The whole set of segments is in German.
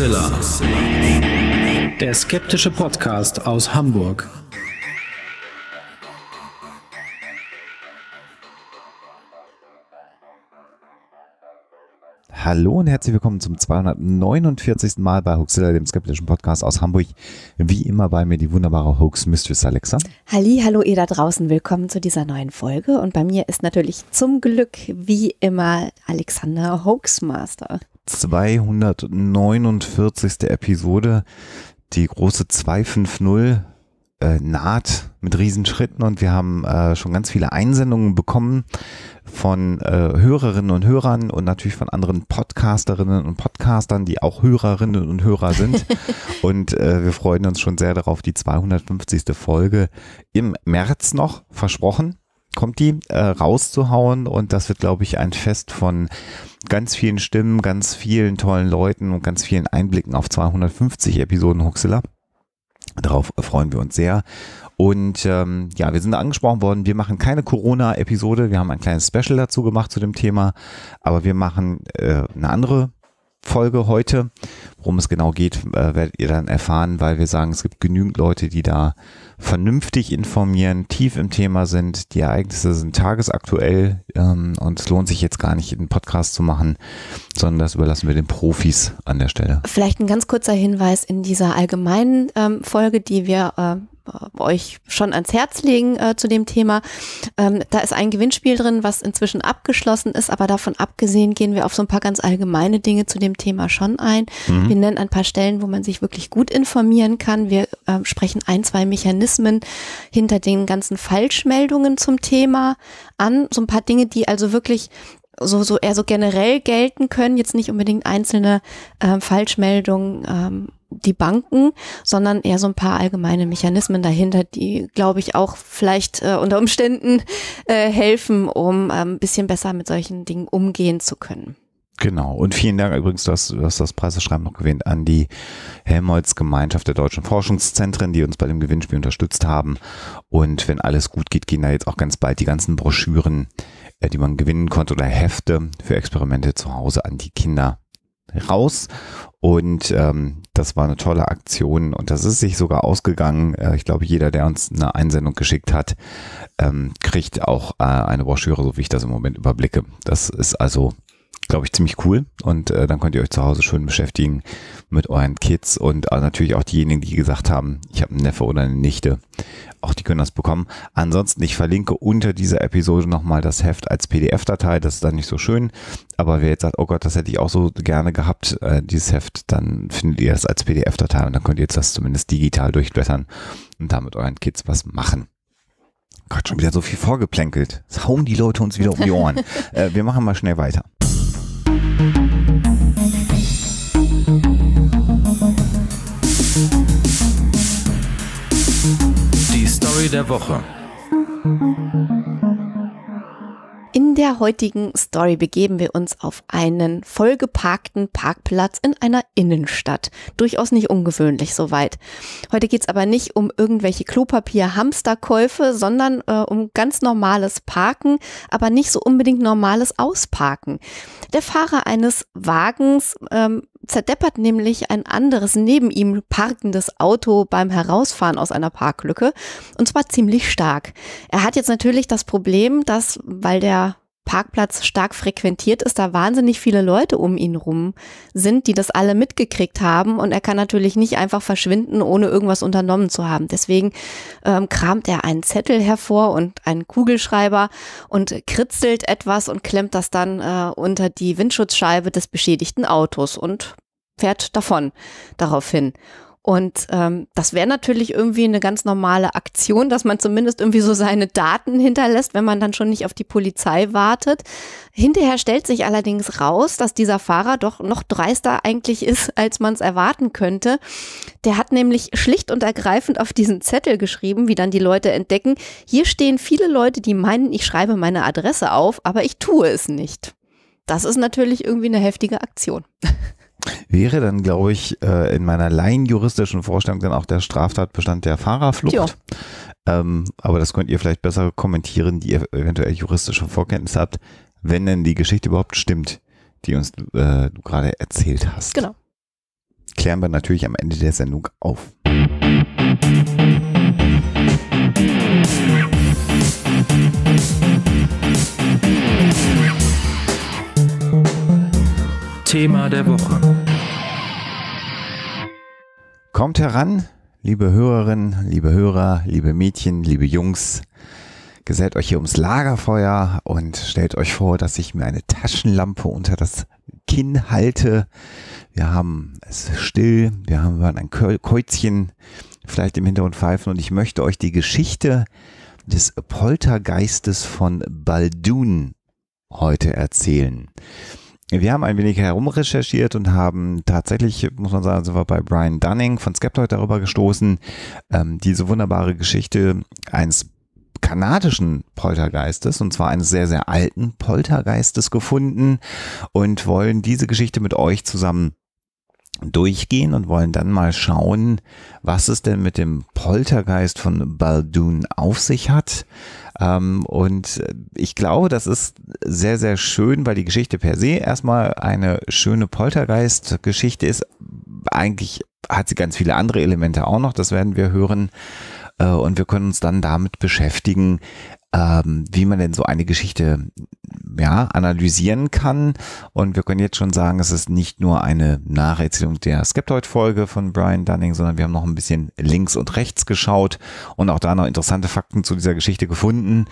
Mixella. Der skeptische Podcast aus Hamburg. Hallo und herzlich willkommen zum 249. Mal bei Hoaxilla, dem skeptischen Podcast aus Hamburg. Wie immer bei mir die wunderbare Hoax Mistress Alexa. Halli, hallo ihr da draußen, willkommen zu dieser neuen Folge. Und bei mir ist natürlich zum Glück wie immer Alexander Hoaxmaster. 249. Episode. Die große 250 äh, naht mit Riesenschritten und wir haben äh, schon ganz viele Einsendungen bekommen von äh, Hörerinnen und Hörern und natürlich von anderen Podcasterinnen und Podcastern, die auch Hörerinnen und Hörer sind. und äh, wir freuen uns schon sehr darauf, die 250. Folge im März noch versprochen kommt die äh, rauszuhauen und das wird, glaube ich, ein Fest von ganz vielen Stimmen, ganz vielen tollen Leuten und ganz vielen Einblicken auf 250 Episoden Huxilla. Darauf freuen wir uns sehr. Und ähm, ja, wir sind angesprochen worden, wir machen keine Corona-Episode, wir haben ein kleines Special dazu gemacht zu dem Thema, aber wir machen äh, eine andere Folge heute. Worum es genau geht, äh, werdet ihr dann erfahren, weil wir sagen, es gibt genügend Leute, die da vernünftig informieren, tief im Thema sind. Die Ereignisse sind tagesaktuell ähm, und es lohnt sich jetzt gar nicht, einen Podcast zu machen, sondern das überlassen wir den Profis an der Stelle. Vielleicht ein ganz kurzer Hinweis in dieser allgemeinen ähm, Folge, die wir äh äh, euch schon ans Herz legen äh, zu dem Thema. Ähm, da ist ein Gewinnspiel drin, was inzwischen abgeschlossen ist, aber davon abgesehen gehen wir auf so ein paar ganz allgemeine Dinge zu dem Thema schon ein. Mhm. Wir nennen ein paar Stellen, wo man sich wirklich gut informieren kann. Wir äh, sprechen ein, zwei Mechanismen hinter den ganzen Falschmeldungen zum Thema an. So ein paar Dinge, die also wirklich so, so eher so generell gelten können, jetzt nicht unbedingt einzelne äh, Falschmeldungen ähm, die Banken, sondern eher so ein paar allgemeine Mechanismen dahinter, die, glaube ich, auch vielleicht äh, unter Umständen äh, helfen, um äh, ein bisschen besser mit solchen Dingen umgehen zu können. Genau. Und vielen Dank übrigens, du hast, du hast das Preisschreiben noch gewähnt, an die Helmholtz-Gemeinschaft der deutschen Forschungszentren, die uns bei dem Gewinnspiel unterstützt haben. Und wenn alles gut geht, gehen da jetzt auch ganz bald die ganzen Broschüren, äh, die man gewinnen konnte, oder Hefte für Experimente zu Hause an die Kinder raus. Und ähm, das war eine tolle Aktion und das ist sich sogar ausgegangen. Äh, ich glaube, jeder, der uns eine Einsendung geschickt hat, ähm, kriegt auch äh, eine Broschüre, so wie ich das im Moment überblicke. Das ist also glaube ich, ziemlich cool. Und äh, dann könnt ihr euch zu Hause schön beschäftigen mit euren Kids und äh, natürlich auch diejenigen, die gesagt haben, ich habe einen Neffe oder eine Nichte. Auch die können das bekommen. Ansonsten, ich verlinke unter dieser Episode nochmal das Heft als PDF-Datei. Das ist dann nicht so schön. Aber wer jetzt sagt, oh Gott, das hätte ich auch so gerne gehabt, äh, dieses Heft, dann findet ihr das als PDF-Datei und dann könnt ihr jetzt das zumindest digital durchblättern und damit euren Kids was machen. Gott, schon wieder so viel vorgeplänkelt. Jetzt hauen die Leute uns wieder um die Ohren. äh, wir machen mal schnell weiter. Story der Woche. In der heutigen Story begeben wir uns auf einen vollgeparkten Parkplatz in einer Innenstadt. Durchaus nicht ungewöhnlich soweit. Heute geht's aber nicht um irgendwelche Klopapier-Hamsterkäufe, sondern äh, um ganz normales Parken, aber nicht so unbedingt normales Ausparken. Der Fahrer eines Wagens ähm, zerdeppert nämlich ein anderes neben ihm parkendes Auto beim Herausfahren aus einer Parklücke und zwar ziemlich stark. Er hat jetzt natürlich das Problem, dass, weil der Parkplatz stark frequentiert ist, da wahnsinnig viele Leute um ihn rum sind, die das alle mitgekriegt haben. Und er kann natürlich nicht einfach verschwinden, ohne irgendwas unternommen zu haben. Deswegen ähm, kramt er einen Zettel hervor und einen Kugelschreiber und kritzelt etwas und klemmt das dann äh, unter die Windschutzscheibe des beschädigten Autos und fährt davon daraufhin. Und ähm, das wäre natürlich irgendwie eine ganz normale Aktion, dass man zumindest irgendwie so seine Daten hinterlässt, wenn man dann schon nicht auf die Polizei wartet. Hinterher stellt sich allerdings raus, dass dieser Fahrer doch noch dreister eigentlich ist, als man es erwarten könnte. Der hat nämlich schlicht und ergreifend auf diesen Zettel geschrieben, wie dann die Leute entdecken, hier stehen viele Leute, die meinen, ich schreibe meine Adresse auf, aber ich tue es nicht. Das ist natürlich irgendwie eine heftige Aktion. wäre dann, glaube ich, äh, in meiner laien juristischen Vorstellung dann auch der Straftatbestand der Fahrerflucht. Jo. Ähm, aber das könnt ihr vielleicht besser kommentieren, die ihr eventuell juristische Vorkenntnisse habt, wenn denn die Geschichte überhaupt stimmt, die uns äh, du gerade erzählt hast. Genau. Klären wir natürlich am Ende der Sendung auf. Thema der Woche. Kommt heran, liebe Hörerinnen, liebe Hörer, liebe Mädchen, liebe Jungs. Gesellt euch hier ums Lagerfeuer und stellt euch vor, dass ich mir eine Taschenlampe unter das Kinn halte. Wir haben es still, wir haben ein Käuzchen vielleicht im Hintergrund pfeifen und ich möchte euch die Geschichte des Poltergeistes von Baldun heute erzählen wir haben ein wenig herumrecherchiert und haben tatsächlich, muss man sagen, sind wir bei Brian Dunning von Skeptoid darüber gestoßen, ähm, diese wunderbare Geschichte eines kanadischen Poltergeistes, und zwar eines sehr, sehr alten Poltergeistes gefunden und wollen diese Geschichte mit euch zusammen durchgehen und wollen dann mal schauen, was es denn mit dem Poltergeist von Baldun auf sich hat. Ähm, und ich glaube, das ist sehr, sehr schön, weil die Geschichte per se erstmal eine schöne Poltergeist-Geschichte ist. Eigentlich hat sie ganz viele andere Elemente auch noch, das werden wir hören. Äh, und wir können uns dann damit beschäftigen, ähm, wie man denn so eine Geschichte ja, analysieren kann. Und wir können jetzt schon sagen, es ist nicht nur eine Nacherzählung der Skeptoid-Folge von Brian Dunning, sondern wir haben noch ein bisschen links und rechts geschaut und auch da noch interessante Fakten zu dieser Geschichte gefunden,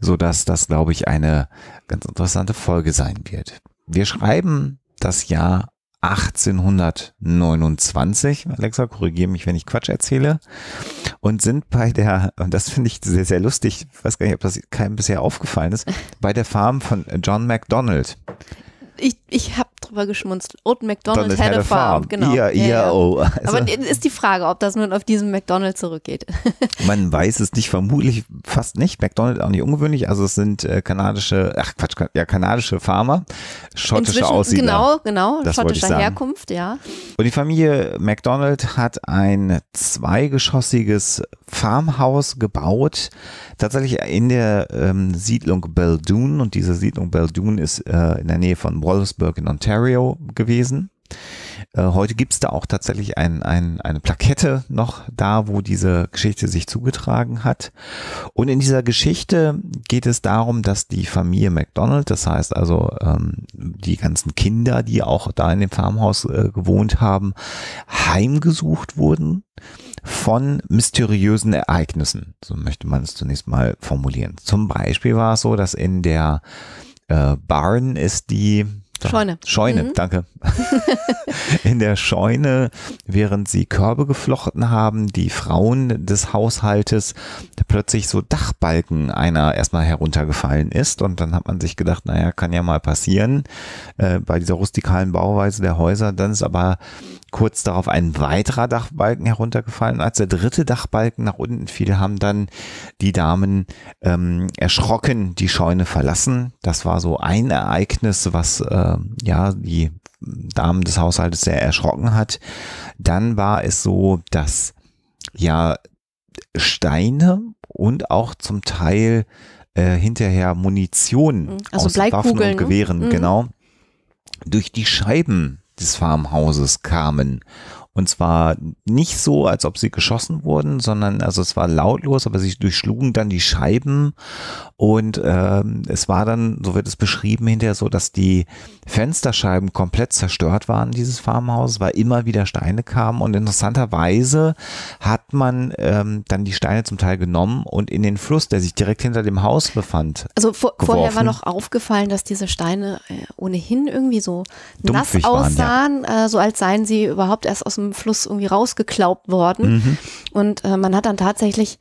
sodass das, glaube ich, eine ganz interessante Folge sein wird. Wir schreiben das Jahr 1829. Alexa, korrigiere mich, wenn ich Quatsch erzähle. Und sind bei der, und das finde ich sehr, sehr lustig, ich weiß gar nicht, ob das keinem bisher aufgefallen ist, bei der Farm von John MacDonald. Ich, ich habe drüber geschmunzelt. Old McDonald's had, had, a farm. farm. Genau. Ja, ja, oh. Also Aber ist die Frage, ob das nun auf diesen McDonald zurückgeht. Man weiß es nicht, vermutlich fast nicht. McDonald's auch nicht ungewöhnlich. Also es sind äh, kanadische, ach Quatsch, ja, kanadische Farmer, schottische Inzwischen, Aussiedler. Genau, genau, das schottischer Herkunft, ja. Und die Familie McDonald hat ein zweigeschossiges Farmhaus gebaut, tatsächlich in der ähm, Siedlung Beldoon. Und diese Siedlung Beldoon ist äh, in der Nähe von Wallaceburg in Ontario. Stereo gewesen. Äh, heute gibt es da auch tatsächlich ein, ein, eine Plakette noch da, wo diese Geschichte sich zugetragen hat. Und in dieser Geschichte geht es darum, dass die Familie McDonald, das heißt also ähm, die ganzen Kinder, die auch da in dem Farmhaus äh, gewohnt haben, heimgesucht wurden von mysteriösen Ereignissen. So möchte man es zunächst mal formulieren. Zum Beispiel war es so, dass in der äh, Barn ist die da. Scheune. Scheune, mhm. danke. In der Scheune, während sie Körbe geflochten haben, die Frauen des Haushaltes plötzlich so Dachbalken einer erstmal heruntergefallen ist. Und dann hat man sich gedacht, naja, kann ja mal passieren äh, bei dieser rustikalen Bauweise der Häuser. Dann ist aber kurz darauf ein weiterer Dachbalken heruntergefallen. Als der dritte Dachbalken nach unten fiel, haben dann die Damen ähm, erschrocken die Scheune verlassen. Das war so ein Ereignis, was äh, ja die Damen des Haushaltes sehr erschrocken hat. Dann war es so, dass ja Steine und auch zum Teil äh, hinterher Munition mhm. also aus Waffen und ne? Gewehren, ne? genau, durch die Scheiben des Farmhauses kamen und zwar nicht so, als ob sie geschossen wurden, sondern also es war lautlos, aber sie durchschlugen dann die Scheiben und ähm, es war dann, so wird es beschrieben hinterher so, dass die Fensterscheiben komplett zerstört waren, dieses Farmhaus, weil immer wieder Steine kamen und interessanterweise hat man ähm, dann die Steine zum Teil genommen und in den Fluss, der sich direkt hinter dem Haus befand. Also vor, vorher war noch aufgefallen, dass diese Steine äh, ohnehin irgendwie so Dumpfig nass aussahen, waren, ja. äh, so als seien sie überhaupt erst aus dem dem Fluss irgendwie rausgeklaubt worden. Mhm. Und äh, man hat dann tatsächlich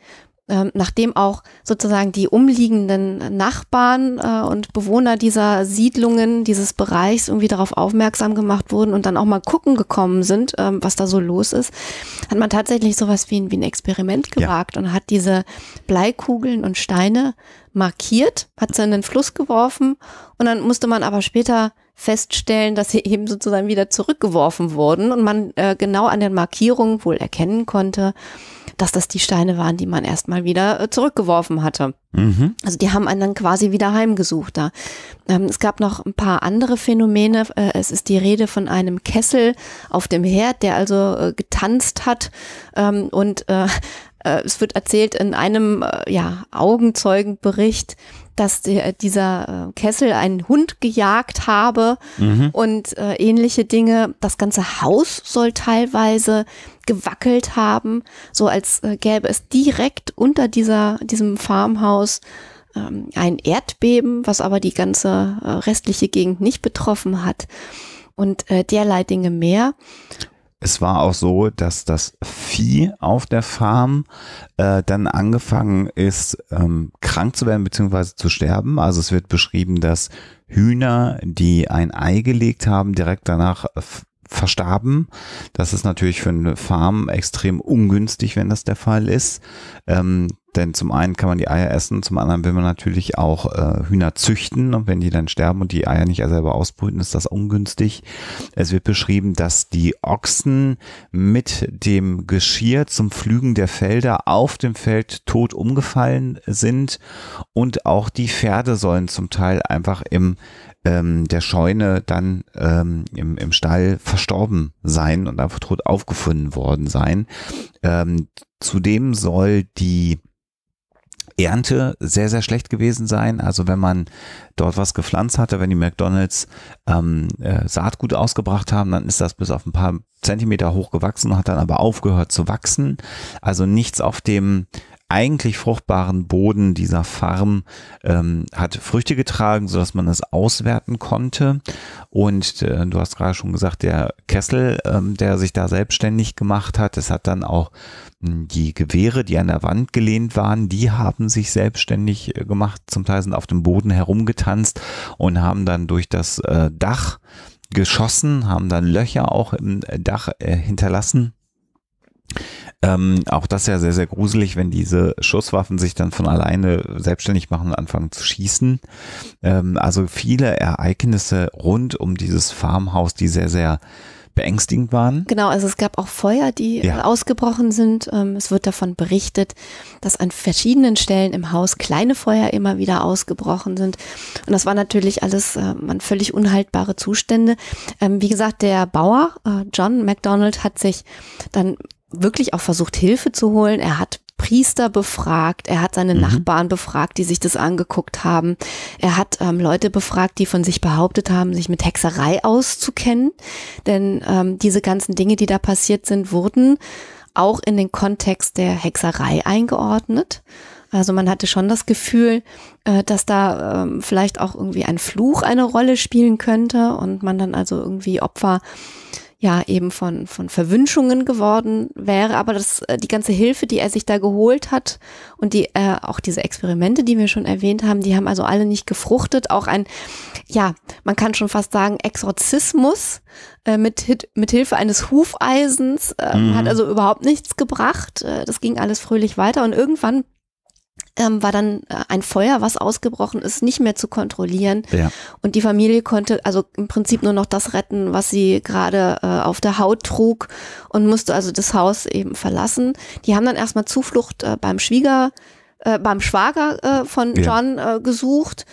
ähm, nachdem auch sozusagen die umliegenden Nachbarn äh, und Bewohner dieser Siedlungen, dieses Bereichs irgendwie darauf aufmerksam gemacht wurden und dann auch mal gucken gekommen sind, ähm, was da so los ist, hat man tatsächlich sowas wie ein, wie ein Experiment gewagt ja. und hat diese Bleikugeln und Steine markiert, hat sie in den Fluss geworfen und dann musste man aber später feststellen, dass sie eben sozusagen wieder zurückgeworfen wurden und man äh, genau an den Markierungen wohl erkennen konnte, dass das die Steine waren, die man erstmal wieder äh, zurückgeworfen hatte. Mhm. Also die haben einen dann quasi wieder heimgesucht da. Ähm, es gab noch ein paar andere Phänomene. Äh, es ist die Rede von einem Kessel auf dem Herd, der also äh, getanzt hat ähm, und äh, äh es wird erzählt in einem äh, ja, Augenzeugenbericht, dass der, dieser äh, Kessel einen Hund gejagt habe mhm. und äh, ähnliche Dinge. Das ganze Haus soll teilweise gewackelt haben, so als äh, gäbe es direkt unter dieser, diesem Farmhaus ähm, ein Erdbeben, was aber die ganze äh, restliche Gegend nicht betroffen hat und äh, derlei Dinge mehr. Es war auch so, dass das Vieh auf der Farm äh, dann angefangen ist, ähm, krank zu werden bzw. zu sterben. Also es wird beschrieben, dass Hühner, die ein Ei gelegt haben, direkt danach äh, verstarben. Das ist natürlich für eine Farm extrem ungünstig, wenn das der Fall ist. Ähm, denn zum einen kann man die Eier essen, zum anderen will man natürlich auch äh, Hühner züchten und wenn die dann sterben und die Eier nicht selber ausbrüten, ist das ungünstig. Es wird beschrieben, dass die Ochsen mit dem Geschirr zum Pflügen der Felder auf dem Feld tot umgefallen sind und auch die Pferde sollen zum Teil einfach im ähm, der Scheune dann ähm, im, im Stall verstorben sein und einfach tot aufgefunden worden sein. Ähm, zudem soll die Ernte sehr, sehr schlecht gewesen sein. Also wenn man dort was gepflanzt hatte, wenn die McDonalds ähm, äh, Saatgut ausgebracht haben, dann ist das bis auf ein paar Zentimeter hoch gewachsen, hat dann aber aufgehört zu wachsen. Also nichts auf dem eigentlich fruchtbaren Boden dieser Farm ähm, hat Früchte getragen, sodass man es auswerten konnte. Und äh, du hast gerade schon gesagt, der Kessel, ähm, der sich da selbstständig gemacht hat, es hat dann auch hm, die Gewehre, die an der Wand gelehnt waren, die haben sich selbstständig äh, gemacht. Zum Teil sind auf dem Boden herumgetanzt und haben dann durch das äh, Dach geschossen, haben dann Löcher auch im äh, Dach äh, hinterlassen. Ähm, auch das ist ja sehr, sehr gruselig, wenn diese Schusswaffen sich dann von alleine selbstständig machen und anfangen zu schießen. Ähm, also viele Ereignisse rund um dieses Farmhaus, die sehr, sehr beängstigend waren. Genau, also es gab auch Feuer, die ja. ausgebrochen sind. Ähm, es wird davon berichtet, dass an verschiedenen Stellen im Haus kleine Feuer immer wieder ausgebrochen sind. Und das war natürlich alles man ähm, völlig unhaltbare Zustände. Ähm, wie gesagt, der Bauer, äh, John MacDonald, hat sich dann wirklich auch versucht, Hilfe zu holen. Er hat Priester befragt, er hat seine mhm. Nachbarn befragt, die sich das angeguckt haben. Er hat ähm, Leute befragt, die von sich behauptet haben, sich mit Hexerei auszukennen. Denn ähm, diese ganzen Dinge, die da passiert sind, wurden auch in den Kontext der Hexerei eingeordnet. Also man hatte schon das Gefühl, äh, dass da ähm, vielleicht auch irgendwie ein Fluch eine Rolle spielen könnte und man dann also irgendwie Opfer ja eben von, von Verwünschungen geworden wäre. Aber das, äh, die ganze Hilfe, die er sich da geholt hat und die äh, auch diese Experimente, die wir schon erwähnt haben, die haben also alle nicht gefruchtet. Auch ein, ja, man kann schon fast sagen, Exorzismus äh, mit, Hit, mit Hilfe eines Hufeisens äh, mhm. hat also überhaupt nichts gebracht. Äh, das ging alles fröhlich weiter und irgendwann ähm, war dann äh, ein Feuer, was ausgebrochen ist, nicht mehr zu kontrollieren. Ja. Und die Familie konnte also im Prinzip nur noch das retten, was sie gerade äh, auf der Haut trug und musste also das Haus eben verlassen. Die haben dann erstmal Zuflucht äh, beim Schwieger, äh, beim Schwager äh, von John äh, gesucht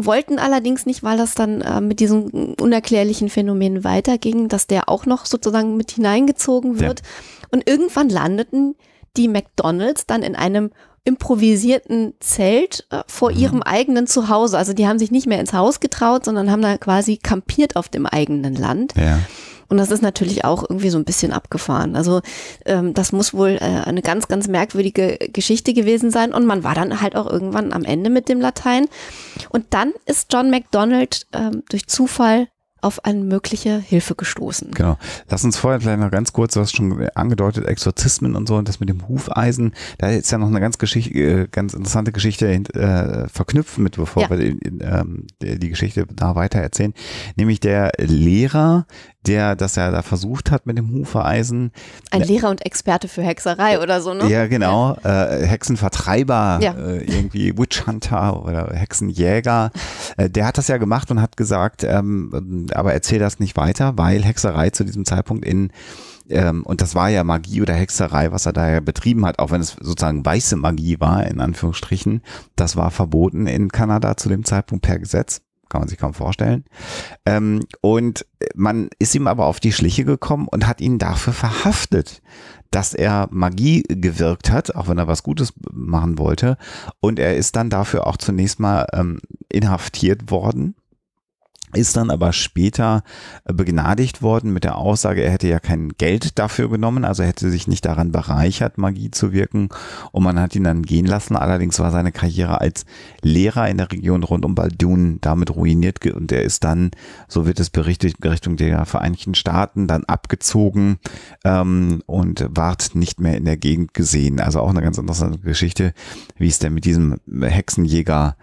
wollten allerdings nicht, weil das dann äh, mit diesem unerklärlichen Phänomen weiterging, dass der auch noch sozusagen mit hineingezogen wird. Ja. Und irgendwann landeten die McDonalds dann in einem improvisierten Zelt äh, vor mhm. ihrem eigenen Zuhause. Also die haben sich nicht mehr ins Haus getraut, sondern haben da quasi kampiert auf dem eigenen Land. Ja. Und das ist natürlich auch irgendwie so ein bisschen abgefahren. Also ähm, das muss wohl äh, eine ganz, ganz merkwürdige Geschichte gewesen sein. Und man war dann halt auch irgendwann am Ende mit dem Latein. Und dann ist John MacDonald ähm, durch Zufall auf eine mögliche Hilfe gestoßen. Genau. Lass uns vorher vielleicht noch ganz kurz, du hast schon angedeutet, Exorzismen und so und das mit dem Hufeisen, da ist ja noch eine ganz, Geschichte, äh, ganz interessante Geschichte äh, verknüpft mit, bevor ja. wir die, ähm, die Geschichte da weiter erzählen, nämlich der Lehrer, der das ja da versucht hat mit dem Hufeisen. Ein Lehrer und Experte für Hexerei oder so, ne? Ja, genau. Ja. Äh, Hexenvertreiber, ja. äh, irgendwie Witch Hunter oder Hexenjäger. Äh, der hat das ja gemacht und hat gesagt, ähm, aber erzähl das nicht weiter, weil Hexerei zu diesem Zeitpunkt in ähm, und das war ja Magie oder Hexerei, was er da ja betrieben hat, auch wenn es sozusagen weiße Magie war, in Anführungsstrichen. Das war verboten in Kanada zu dem Zeitpunkt per Gesetz. Kann man sich kaum vorstellen. Ähm, und man ist ihm aber auf die Schliche gekommen und hat ihn dafür verhaftet, dass er Magie gewirkt hat, auch wenn er was Gutes machen wollte. Und er ist dann dafür auch zunächst mal ähm, inhaftiert worden ist dann aber später äh, begnadigt worden mit der Aussage, er hätte ja kein Geld dafür genommen, also hätte sich nicht daran bereichert, Magie zu wirken. Und man hat ihn dann gehen lassen. Allerdings war seine Karriere als Lehrer in der Region rund um Baldun damit ruiniert und er ist dann, so wird es berichtet, in Richtung der Vereinigten Staaten dann abgezogen ähm, und ward nicht mehr in der Gegend gesehen. Also auch eine ganz interessante Geschichte, wie es denn mit diesem Hexenjäger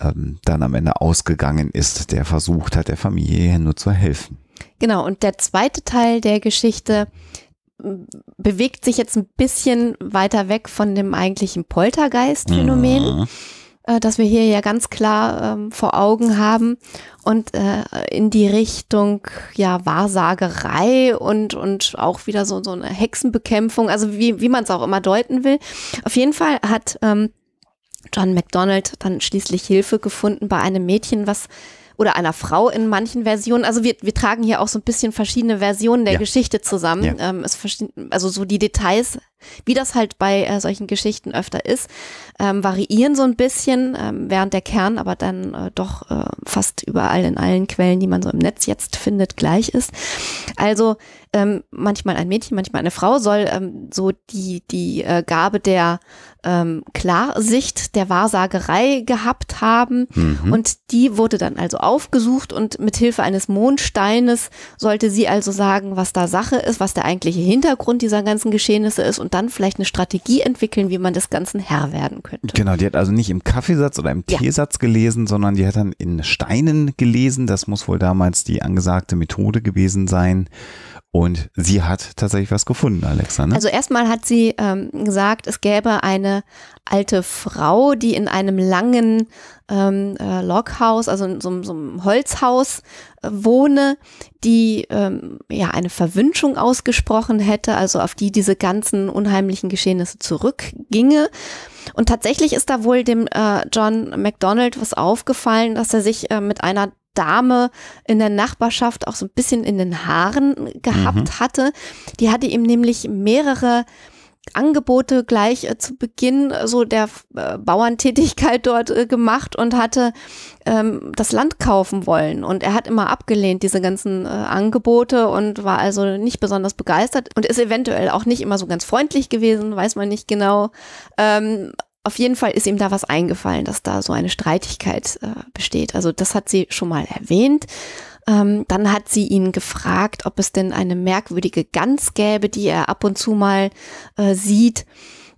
ähm, dann am Ende ausgegangen ist, der versucht hat, der Familie nur zu helfen. Genau, und der zweite Teil der Geschichte bewegt sich jetzt ein bisschen weiter weg von dem eigentlichen Poltergeist-Phänomen. Mhm äh, das wir hier ja ganz klar ähm, vor Augen haben und äh, in die Richtung ja Wahrsagerei und und auch wieder so so eine Hexenbekämpfung, also wie wie man es auch immer deuten will. Auf jeden Fall hat ähm, John McDonald dann schließlich Hilfe gefunden bei einem Mädchen, was oder einer Frau in manchen Versionen. Also wir, wir tragen hier auch so ein bisschen verschiedene Versionen der ja. Geschichte zusammen. Ja. Ähm, es, also so die Details wie das halt bei äh, solchen Geschichten öfter ist, ähm, variieren so ein bisschen, ähm, während der Kern aber dann äh, doch äh, fast überall in allen Quellen, die man so im Netz jetzt findet, gleich ist. Also ähm, manchmal ein Mädchen, manchmal eine Frau soll ähm, so die, die äh, Gabe der ähm, Klarsicht, der Wahrsagerei gehabt haben. Mhm. Und die wurde dann also aufgesucht und mit Hilfe eines Mondsteines sollte sie also sagen, was da Sache ist, was der eigentliche Hintergrund dieser ganzen Geschehnisse ist und dann vielleicht eine Strategie entwickeln, wie man des Ganzen Herr werden könnte. Genau, die hat also nicht im Kaffeesatz oder im ja. Teesatz gelesen, sondern die hat dann in Steinen gelesen. Das muss wohl damals die angesagte Methode gewesen sein. Und sie hat tatsächlich was gefunden, Alexa. Ne? Also erstmal hat sie ähm, gesagt, es gäbe eine alte Frau, die in einem langen ähm, äh, Loghaus, also in so, so einem Holzhaus äh, wohne, die ähm, ja eine Verwünschung ausgesprochen hätte, also auf die diese ganzen unheimlichen Geschehnisse zurückginge. Und tatsächlich ist da wohl dem äh, John McDonald was aufgefallen, dass er sich äh, mit einer Dame in der Nachbarschaft auch so ein bisschen in den Haaren gehabt mhm. hatte. Die hatte ihm nämlich mehrere Angebote gleich äh, zu Beginn äh, so der äh, Bauerntätigkeit dort äh, gemacht und hatte ähm, das Land kaufen wollen. Und er hat immer abgelehnt diese ganzen äh, Angebote und war also nicht besonders begeistert und ist eventuell auch nicht immer so ganz freundlich gewesen, weiß man nicht genau. Ähm, auf jeden Fall ist ihm da was eingefallen, dass da so eine Streitigkeit äh, besteht. Also das hat sie schon mal erwähnt. Ähm, dann hat sie ihn gefragt, ob es denn eine merkwürdige Gans gäbe, die er ab und zu mal äh, sieht.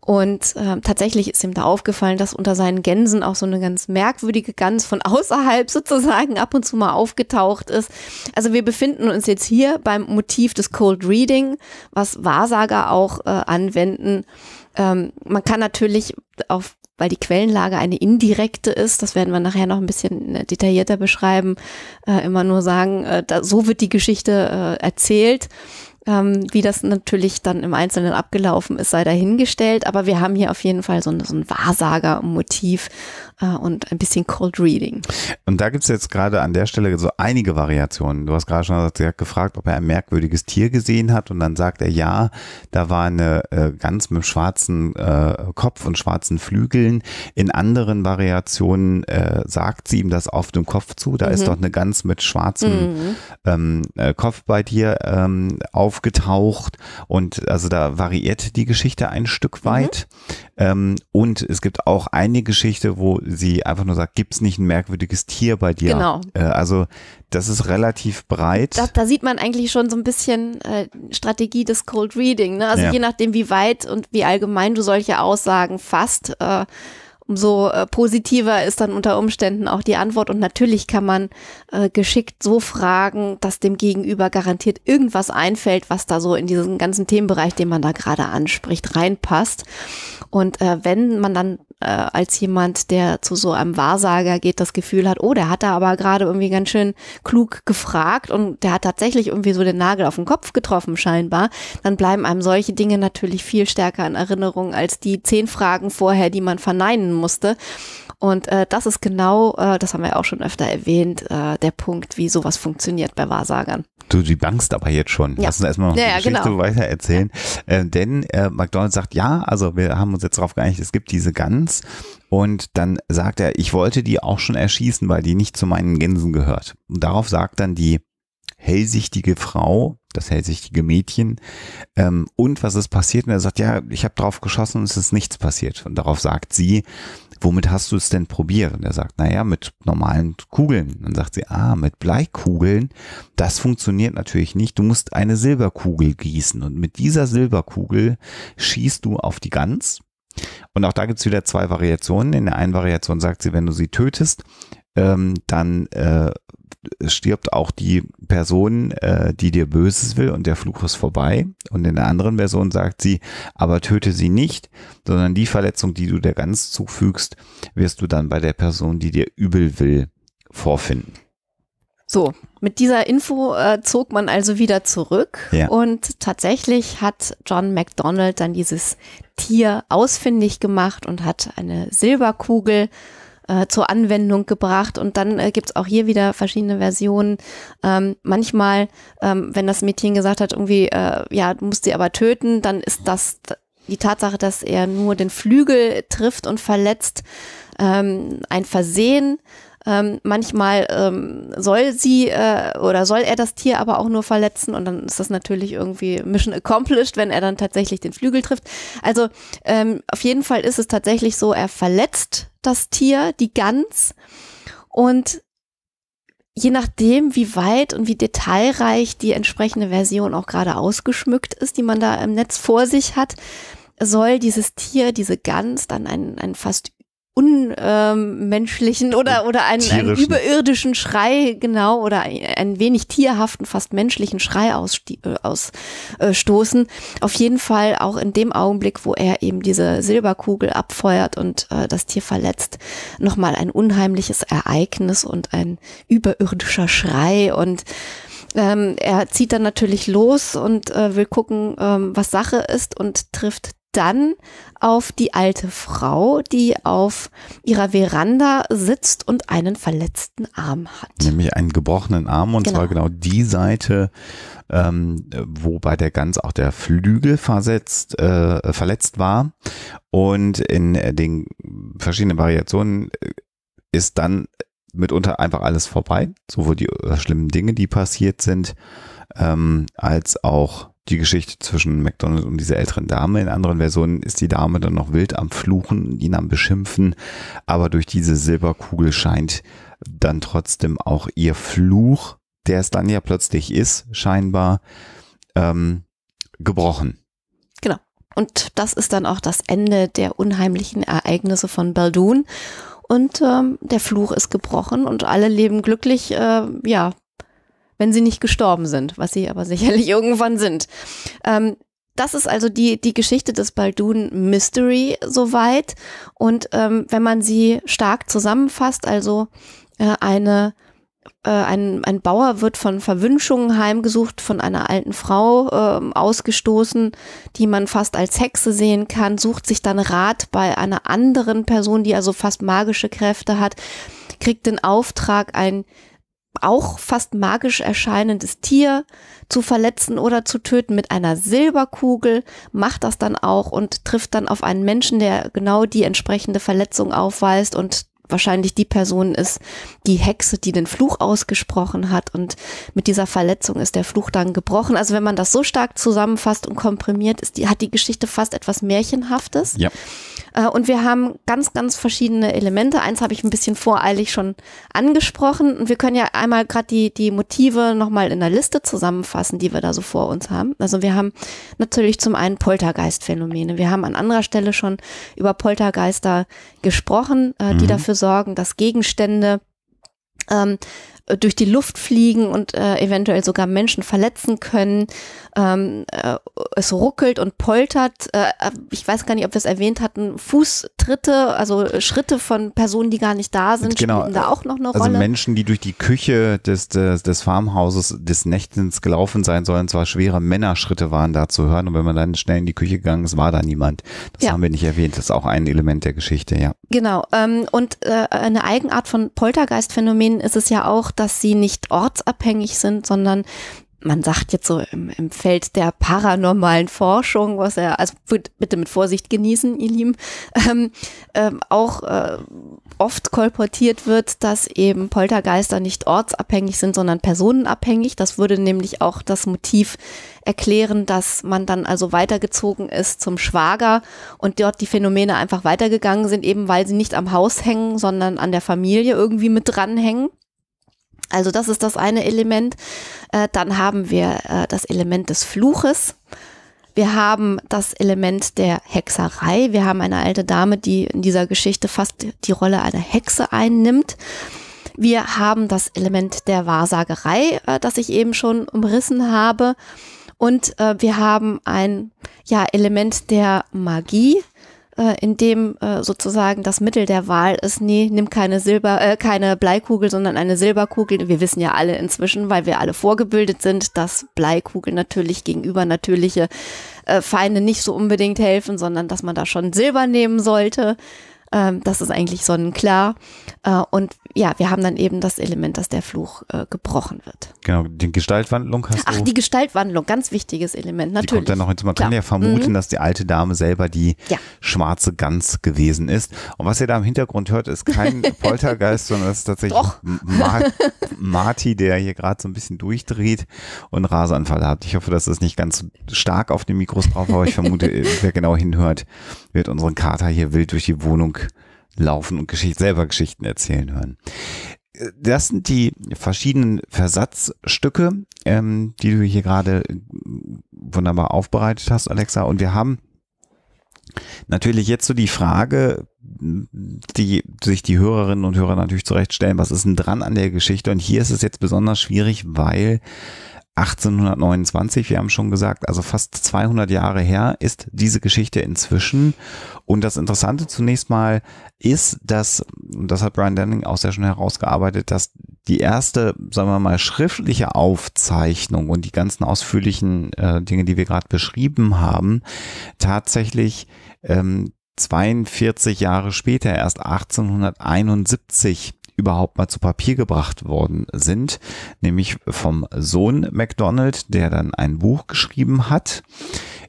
Und äh, tatsächlich ist ihm da aufgefallen, dass unter seinen Gänsen auch so eine ganz merkwürdige Gans von außerhalb sozusagen ab und zu mal aufgetaucht ist. Also wir befinden uns jetzt hier beim Motiv des Cold Reading, was Wahrsager auch äh, anwenden, ähm, man kann natürlich auf, weil die Quellenlage eine indirekte ist, das werden wir nachher noch ein bisschen äh, detaillierter beschreiben, äh, immer nur sagen, äh, da, so wird die Geschichte äh, erzählt. Ähm, wie das natürlich dann im Einzelnen abgelaufen ist, sei dahingestellt. Aber wir haben hier auf jeden Fall so, ein, so ein Wahrsager-Motiv äh, und ein bisschen Cold Reading. Und da gibt es jetzt gerade an der Stelle so einige Variationen. Du hast gerade schon gesagt, sie hat gefragt, ob er ein merkwürdiges Tier gesehen hat. Und dann sagt er, ja, da war eine äh, Gans mit schwarzen äh, Kopf und schwarzen Flügeln. In anderen Variationen äh, sagt sie ihm das auf dem Kopf zu. Da mhm. ist doch eine Gans mit schwarzem mhm. ähm, äh, Kopf bei dir ähm, auf aufgetaucht und also da variiert die Geschichte ein Stück mhm. weit. Mhm. Ähm, und es gibt auch eine Geschichte, wo sie einfach nur sagt, gibt es nicht ein merkwürdiges Tier bei dir? Genau. Äh, also das ist relativ breit. Da, da, sieht man eigentlich schon so ein bisschen äh, Strategie des Cold Reading. Ne? Also ja. je nachdem, wie weit und wie allgemein du solche Aussagen fasst, äh, umso äh, positiver ist dann unter Umständen auch die Antwort. Und natürlich kann man äh, geschickt so fragen, dass dem Gegenüber garantiert irgendwas einfällt, was da so in diesen ganzen Themenbereich, den man da gerade anspricht, reinpasst. Und äh, wenn man dann äh, als jemand, der zu so einem Wahrsager geht, das Gefühl hat, oh, der hat da aber gerade irgendwie ganz schön klug gefragt und der hat tatsächlich irgendwie so den Nagel auf den Kopf getroffen scheinbar, dann bleiben einem solche Dinge natürlich viel stärker in Erinnerung als die zehn Fragen vorher, die man verneinen musste. Und äh, das ist genau, äh, das haben wir auch schon öfter erwähnt, äh, der Punkt, wie sowas funktioniert bei Wahrsagern. Du, die bangst aber jetzt schon. Ja. Lass uns erstmal noch ja, die ja, Geschichte genau. weiter erzählen. Äh, denn äh, McDonald's sagt, ja, also wir haben uns jetzt darauf geeinigt, es gibt diese Gans. Und dann sagt er, ich wollte die auch schon erschießen, weil die nicht zu meinen Gänsen gehört. Und darauf sagt dann die hellsichtige Frau, das hellsichtige Mädchen. Ähm, und was ist passiert? Und er sagt, ja, ich habe drauf geschossen und es ist nichts passiert. Und darauf sagt sie, womit hast du es denn probiert? Und er sagt, naja, mit normalen Kugeln. dann sagt sie, ah, mit Bleikugeln. Das funktioniert natürlich nicht. Du musst eine Silberkugel gießen. Und mit dieser Silberkugel schießt du auf die Gans. Und auch da gibt es wieder zwei Variationen. In der einen Variation sagt sie, wenn du sie tötest, ähm, dann äh, stirbt auch die Person, äh, die dir Böses will und der Fluch ist vorbei. Und in der anderen Version sagt sie, aber töte sie nicht, sondern die Verletzung, die du der Gans zufügst, wirst du dann bei der Person, die dir übel will, vorfinden. So, mit dieser Info äh, zog man also wieder zurück ja. und tatsächlich hat John MacDonald dann dieses Tier ausfindig gemacht und hat eine Silberkugel äh, äh, zur Anwendung gebracht. Und dann äh, gibt es auch hier wieder verschiedene Versionen. Ähm, manchmal, ähm, wenn das Mädchen gesagt hat, irgendwie, äh, ja, du musst sie aber töten, dann ist das die Tatsache, dass er nur den Flügel trifft und verletzt, ähm, ein Versehen. Ähm, manchmal ähm, soll sie äh, oder soll er das Tier aber auch nur verletzen und dann ist das natürlich irgendwie Mission accomplished, wenn er dann tatsächlich den Flügel trifft. Also ähm, auf jeden Fall ist es tatsächlich so, er verletzt das Tier, die Gans und je nachdem, wie weit und wie detailreich die entsprechende Version auch gerade ausgeschmückt ist, die man da im Netz vor sich hat, soll dieses Tier, diese Gans, dann ein, ein fast unmenschlichen ähm, oder, äh, oder einen, einen, überirdischen Schrei, genau, oder ein, ein wenig tierhaften, fast menschlichen Schrei äh, ausstoßen. Aus, äh, stoßen. Auf jeden Fall auch in dem Augenblick, wo er eben diese Silberkugel abfeuert und äh, das Tier verletzt, nochmal ein unheimliches Ereignis und ein überirdischer Schrei und ähm, er zieht dann natürlich los und äh, will gucken, ähm, was Sache ist und trifft dann auf die alte Frau, die auf ihrer Veranda sitzt und einen verletzten Arm hat. Nämlich einen gebrochenen Arm und genau. zwar genau die Seite, ähm, wo bei der Gans auch der Flügel versetzt, äh, verletzt war. Und in äh, den verschiedenen Variationen äh, ist dann mitunter einfach alles vorbei, sowohl die äh, schlimmen Dinge, die passiert sind, ähm, als auch die Geschichte zwischen McDonald und dieser älteren Dame. In anderen Versionen ist die Dame dann noch wild am Fluchen, ihn am Beschimpfen, aber durch diese Silberkugel scheint dann trotzdem auch ihr Fluch, der es dann ja plötzlich ist, scheinbar ähm, gebrochen. Genau. Und das ist dann auch das Ende der unheimlichen Ereignisse von Baldun. Und ähm, der Fluch ist gebrochen und alle leben glücklich, äh, ja, wenn sie nicht gestorben sind, was sie aber sicherlich irgendwann sind. Ähm, das ist also die, die Geschichte des Baldun Mystery soweit. Und ähm, wenn man sie stark zusammenfasst, also äh, eine äh, ein, ein Bauer wird von Verwünschungen heimgesucht, von einer alten Frau äh, ausgestoßen, die man fast als Hexe sehen kann, sucht sich dann Rat bei einer anderen Person, die also fast magische Kräfte hat, kriegt den Auftrag, ein auch fast magisch erscheinendes Tier zu verletzen oder zu töten mit einer Silberkugel, macht das dann auch und trifft dann auf einen Menschen, der genau die entsprechende Verletzung aufweist und wahrscheinlich die Person ist, die Hexe, die den Fluch ausgesprochen hat und mit dieser Verletzung ist der Fluch dann gebrochen. Also wenn man das so stark zusammenfasst und komprimiert, ist die, hat die Geschichte fast etwas Märchenhaftes. Ja. Äh, und wir haben ganz, ganz verschiedene Elemente. Eins habe ich ein bisschen voreilig schon angesprochen. Und wir können ja einmal gerade die, die Motive nochmal in der Liste zusammenfassen, die wir da so vor uns haben. Also wir haben natürlich zum einen Poltergeistphänomene. Wir haben an anderer Stelle schon über Poltergeister gesprochen, äh, die mhm. dafür dafür sorgen, dass Gegenstände ähm, äh, durch die Luft fliegen und äh, eventuell sogar Menschen verletzen können. Ähm, äh, es ruckelt und poltert. Äh, äh, ich weiß gar nicht, ob wir es erwähnt hatten. Fußtritte, also Schritte von Personen, die gar nicht da sind, genau. spielen da auch noch eine also Rolle. Also Menschen, die durch die Küche des, des, des Farmhauses des Nächtens gelaufen sein sollen, zwar schwere Männerschritte waren da zu hören. Und wenn man dann schnell in die Küche gegangen ist, war da niemand. Das ja. haben wir nicht erwähnt. Das ist auch ein Element der Geschichte, ja. Genau. Ähm, und äh, eine Eigenart von Poltergeistphänomenen ist es ja auch, dass sie nicht ortsabhängig sind, sondern man sagt jetzt so im, im Feld der paranormalen Forschung, was er, also bitte mit Vorsicht genießen, ihr Lieben, ähm, ähm, auch äh, oft kolportiert wird, dass eben Poltergeister nicht ortsabhängig sind, sondern personenabhängig. Das würde nämlich auch das Motiv erklären, dass man dann also weitergezogen ist zum Schwager und dort die Phänomene einfach weitergegangen sind, eben weil sie nicht am Haus hängen, sondern an der Familie irgendwie mit dranhängen. Also das ist das eine Element. Äh, dann haben wir äh, das Element des Fluches. Wir haben das Element der Hexerei. Wir haben eine alte Dame, die in dieser Geschichte fast die Rolle einer Hexe einnimmt. Wir haben das Element der Wahrsagerei, äh, das ich eben schon umrissen habe. Und äh, wir haben ein ja, Element der Magie, äh, in dem äh, sozusagen das Mittel der Wahl ist, nee, nimm keine Silber, äh, keine Bleikugel, sondern eine Silberkugel. Wir wissen ja alle inzwischen, weil wir alle vorgebildet sind, dass Bleikugeln natürlich gegenüber natürliche äh, Feinde nicht so unbedingt helfen, sondern dass man da schon Silber nehmen sollte. Ähm, das ist eigentlich sonnenklar. Äh, und ja, wir haben dann eben das Element, dass der Fluch äh, gebrochen wird. Genau, die Gestaltwandlung hast du. Ach, die Gestaltwandlung, ganz wichtiges Element, natürlich. Die kommt dann noch hinzu. Man Klar. kann ja vermuten, mhm. dass die alte Dame selber die ja. schwarze Gans gewesen ist. Und was ihr da im Hintergrund hört, ist kein Poltergeist, sondern es ist tatsächlich Ma Marty, der hier gerade so ein bisschen durchdreht und einen Rasanfall hat. Ich hoffe, das ist nicht ganz stark auf den Mikros drauf, aber ich vermute, wer genau hinhört, wird unseren Kater hier wild durch die Wohnung laufen und Geschichte, selber Geschichten erzählen hören. Das sind die verschiedenen Versatzstücke, ähm, die du hier gerade wunderbar aufbereitet hast, Alexa. Und wir haben natürlich jetzt so die Frage, die sich die Hörerinnen und Hörer natürlich zurechtstellen, was ist denn dran an der Geschichte? Und hier ist es jetzt besonders schwierig, weil 1829, wir haben schon gesagt, also fast 200 Jahre her ist diese Geschichte inzwischen. Und das Interessante zunächst mal ist, dass, und das hat Brian Denning auch sehr schon herausgearbeitet, dass die erste, sagen wir mal, schriftliche Aufzeichnung und die ganzen ausführlichen äh, Dinge, die wir gerade beschrieben haben, tatsächlich ähm, 42 Jahre später, erst 1871, überhaupt mal zu Papier gebracht worden sind, nämlich vom Sohn McDonald, der dann ein Buch geschrieben hat.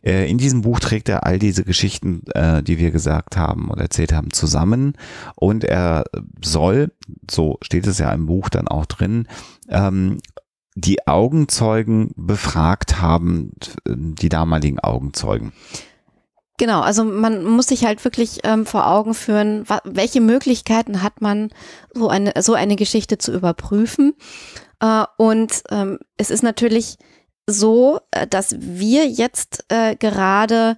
Äh, in diesem Buch trägt er all diese Geschichten, äh, die wir gesagt haben und erzählt haben, zusammen. Und er soll, so steht es ja im Buch dann auch drin, ähm, die Augenzeugen befragt haben, äh, die damaligen Augenzeugen. Genau, also man muss sich halt wirklich ähm, vor Augen führen, welche Möglichkeiten hat man, so eine, so eine Geschichte zu überprüfen. Äh, und ähm, es ist natürlich so, äh, dass wir jetzt äh, gerade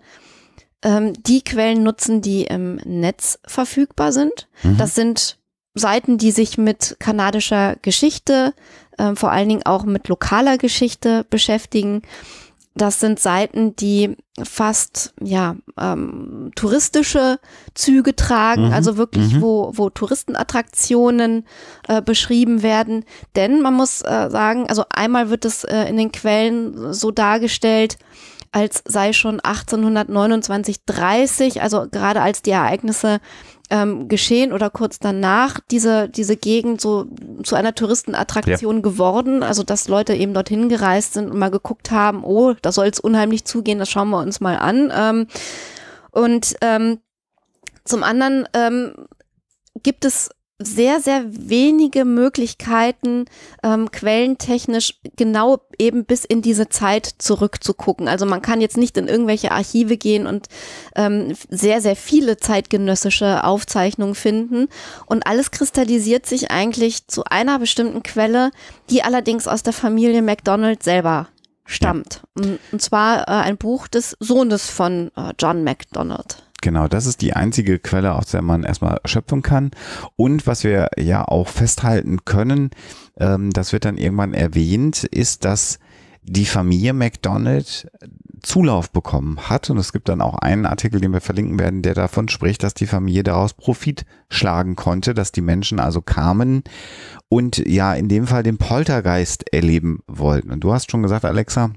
ähm, die Quellen nutzen, die im Netz verfügbar sind. Mhm. Das sind Seiten, die sich mit kanadischer Geschichte, äh, vor allen Dingen auch mit lokaler Geschichte beschäftigen. Das sind Seiten, die fast ja ähm, touristische Züge tragen, mhm. also wirklich mhm. wo wo Touristenattraktionen äh, beschrieben werden. Denn man muss äh, sagen, also einmal wird es äh, in den Quellen so dargestellt, als sei schon 1829 30, also gerade als die Ereignisse ähm, geschehen oder kurz danach diese, diese Gegend so zu einer Touristenattraktion ja. geworden. Also, dass Leute eben dorthin gereist sind und mal geguckt haben, oh, da soll es unheimlich zugehen, das schauen wir uns mal an. Ähm, und ähm, zum anderen ähm, gibt es sehr, sehr wenige Möglichkeiten, ähm, quellentechnisch genau eben bis in diese Zeit zurückzugucken. Also man kann jetzt nicht in irgendwelche Archive gehen und ähm, sehr, sehr viele zeitgenössische Aufzeichnungen finden. Und alles kristallisiert sich eigentlich zu einer bestimmten Quelle, die allerdings aus der Familie MacDonald selber stammt. Und, und zwar äh, ein Buch des Sohnes von äh, John MacDonald. Genau, das ist die einzige Quelle, aus der man erstmal schöpfen kann. Und was wir ja auch festhalten können, ähm, das wird dann irgendwann erwähnt, ist, dass die Familie McDonald Zulauf bekommen hat. Und es gibt dann auch einen Artikel, den wir verlinken werden, der davon spricht, dass die Familie daraus Profit schlagen konnte, dass die Menschen also kamen und ja, in dem Fall den Poltergeist erleben wollten. Und du hast schon gesagt, Alexa,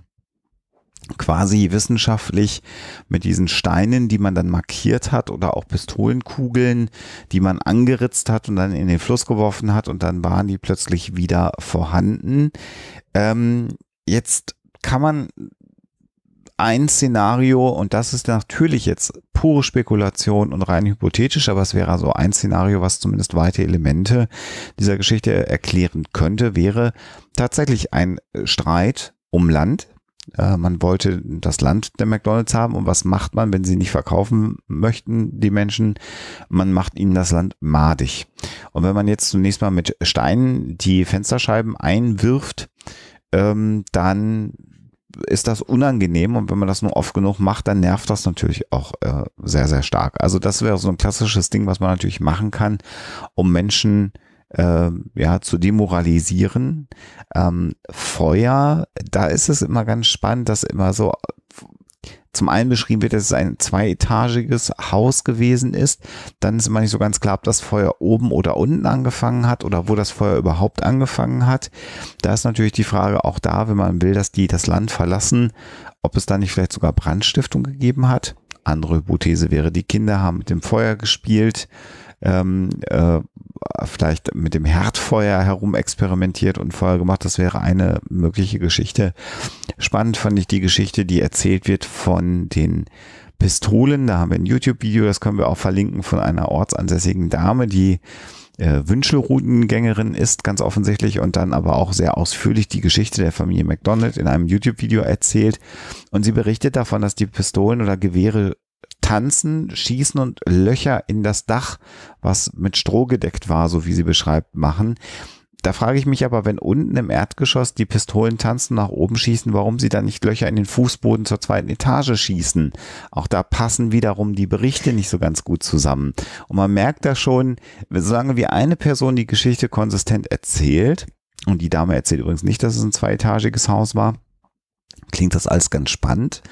quasi wissenschaftlich mit diesen Steinen, die man dann markiert hat oder auch Pistolenkugeln, die man angeritzt hat und dann in den Fluss geworfen hat und dann waren die plötzlich wieder vorhanden. Ähm, jetzt kann man ein Szenario, und das ist natürlich jetzt pure Spekulation und rein hypothetisch, aber es wäre also ein Szenario, was zumindest weite Elemente dieser Geschichte erklären könnte, wäre tatsächlich ein Streit um Land, äh, man wollte das Land der McDonalds haben und was macht man, wenn sie nicht verkaufen möchten, die Menschen? Man macht ihnen das Land madig. Und wenn man jetzt zunächst mal mit Steinen die Fensterscheiben einwirft, ähm, dann ist das unangenehm und wenn man das nur oft genug macht, dann nervt das natürlich auch äh, sehr, sehr stark. Also das wäre so ein klassisches Ding, was man natürlich machen kann, um Menschen äh, ähm, ja, zu demoralisieren. Ähm, Feuer, da ist es immer ganz spannend, dass immer so zum einen beschrieben wird, dass es ein zweietagiges Haus gewesen ist. Dann ist immer nicht so ganz klar, ob das Feuer oben oder unten angefangen hat oder wo das Feuer überhaupt angefangen hat. Da ist natürlich die Frage auch da, wenn man will, dass die das Land verlassen, ob es da nicht vielleicht sogar Brandstiftung gegeben hat. Andere Hypothese wäre, die Kinder haben mit dem Feuer gespielt ähm, äh, vielleicht mit dem Herdfeuer herum experimentiert und Feuer gemacht. Das wäre eine mögliche Geschichte. Spannend fand ich die Geschichte, die erzählt wird von den Pistolen. Da haben wir ein YouTube-Video, das können wir auch verlinken, von einer ortsansässigen Dame, die äh, Wünschelroutengängerin ist, ganz offensichtlich, und dann aber auch sehr ausführlich die Geschichte der Familie McDonald in einem YouTube-Video erzählt. Und sie berichtet davon, dass die Pistolen oder Gewehre tanzen, schießen und Löcher in das Dach, was mit Stroh gedeckt war, so wie sie beschreibt, machen. Da frage ich mich aber, wenn unten im Erdgeschoss die Pistolen tanzen, nach oben schießen, warum sie dann nicht Löcher in den Fußboden zur zweiten Etage schießen. Auch da passen wiederum die Berichte nicht so ganz gut zusammen. Und man merkt da schon, solange wie eine Person die Geschichte konsistent erzählt, und die Dame erzählt übrigens nicht, dass es ein zweitagiges Haus war, klingt das alles ganz spannend.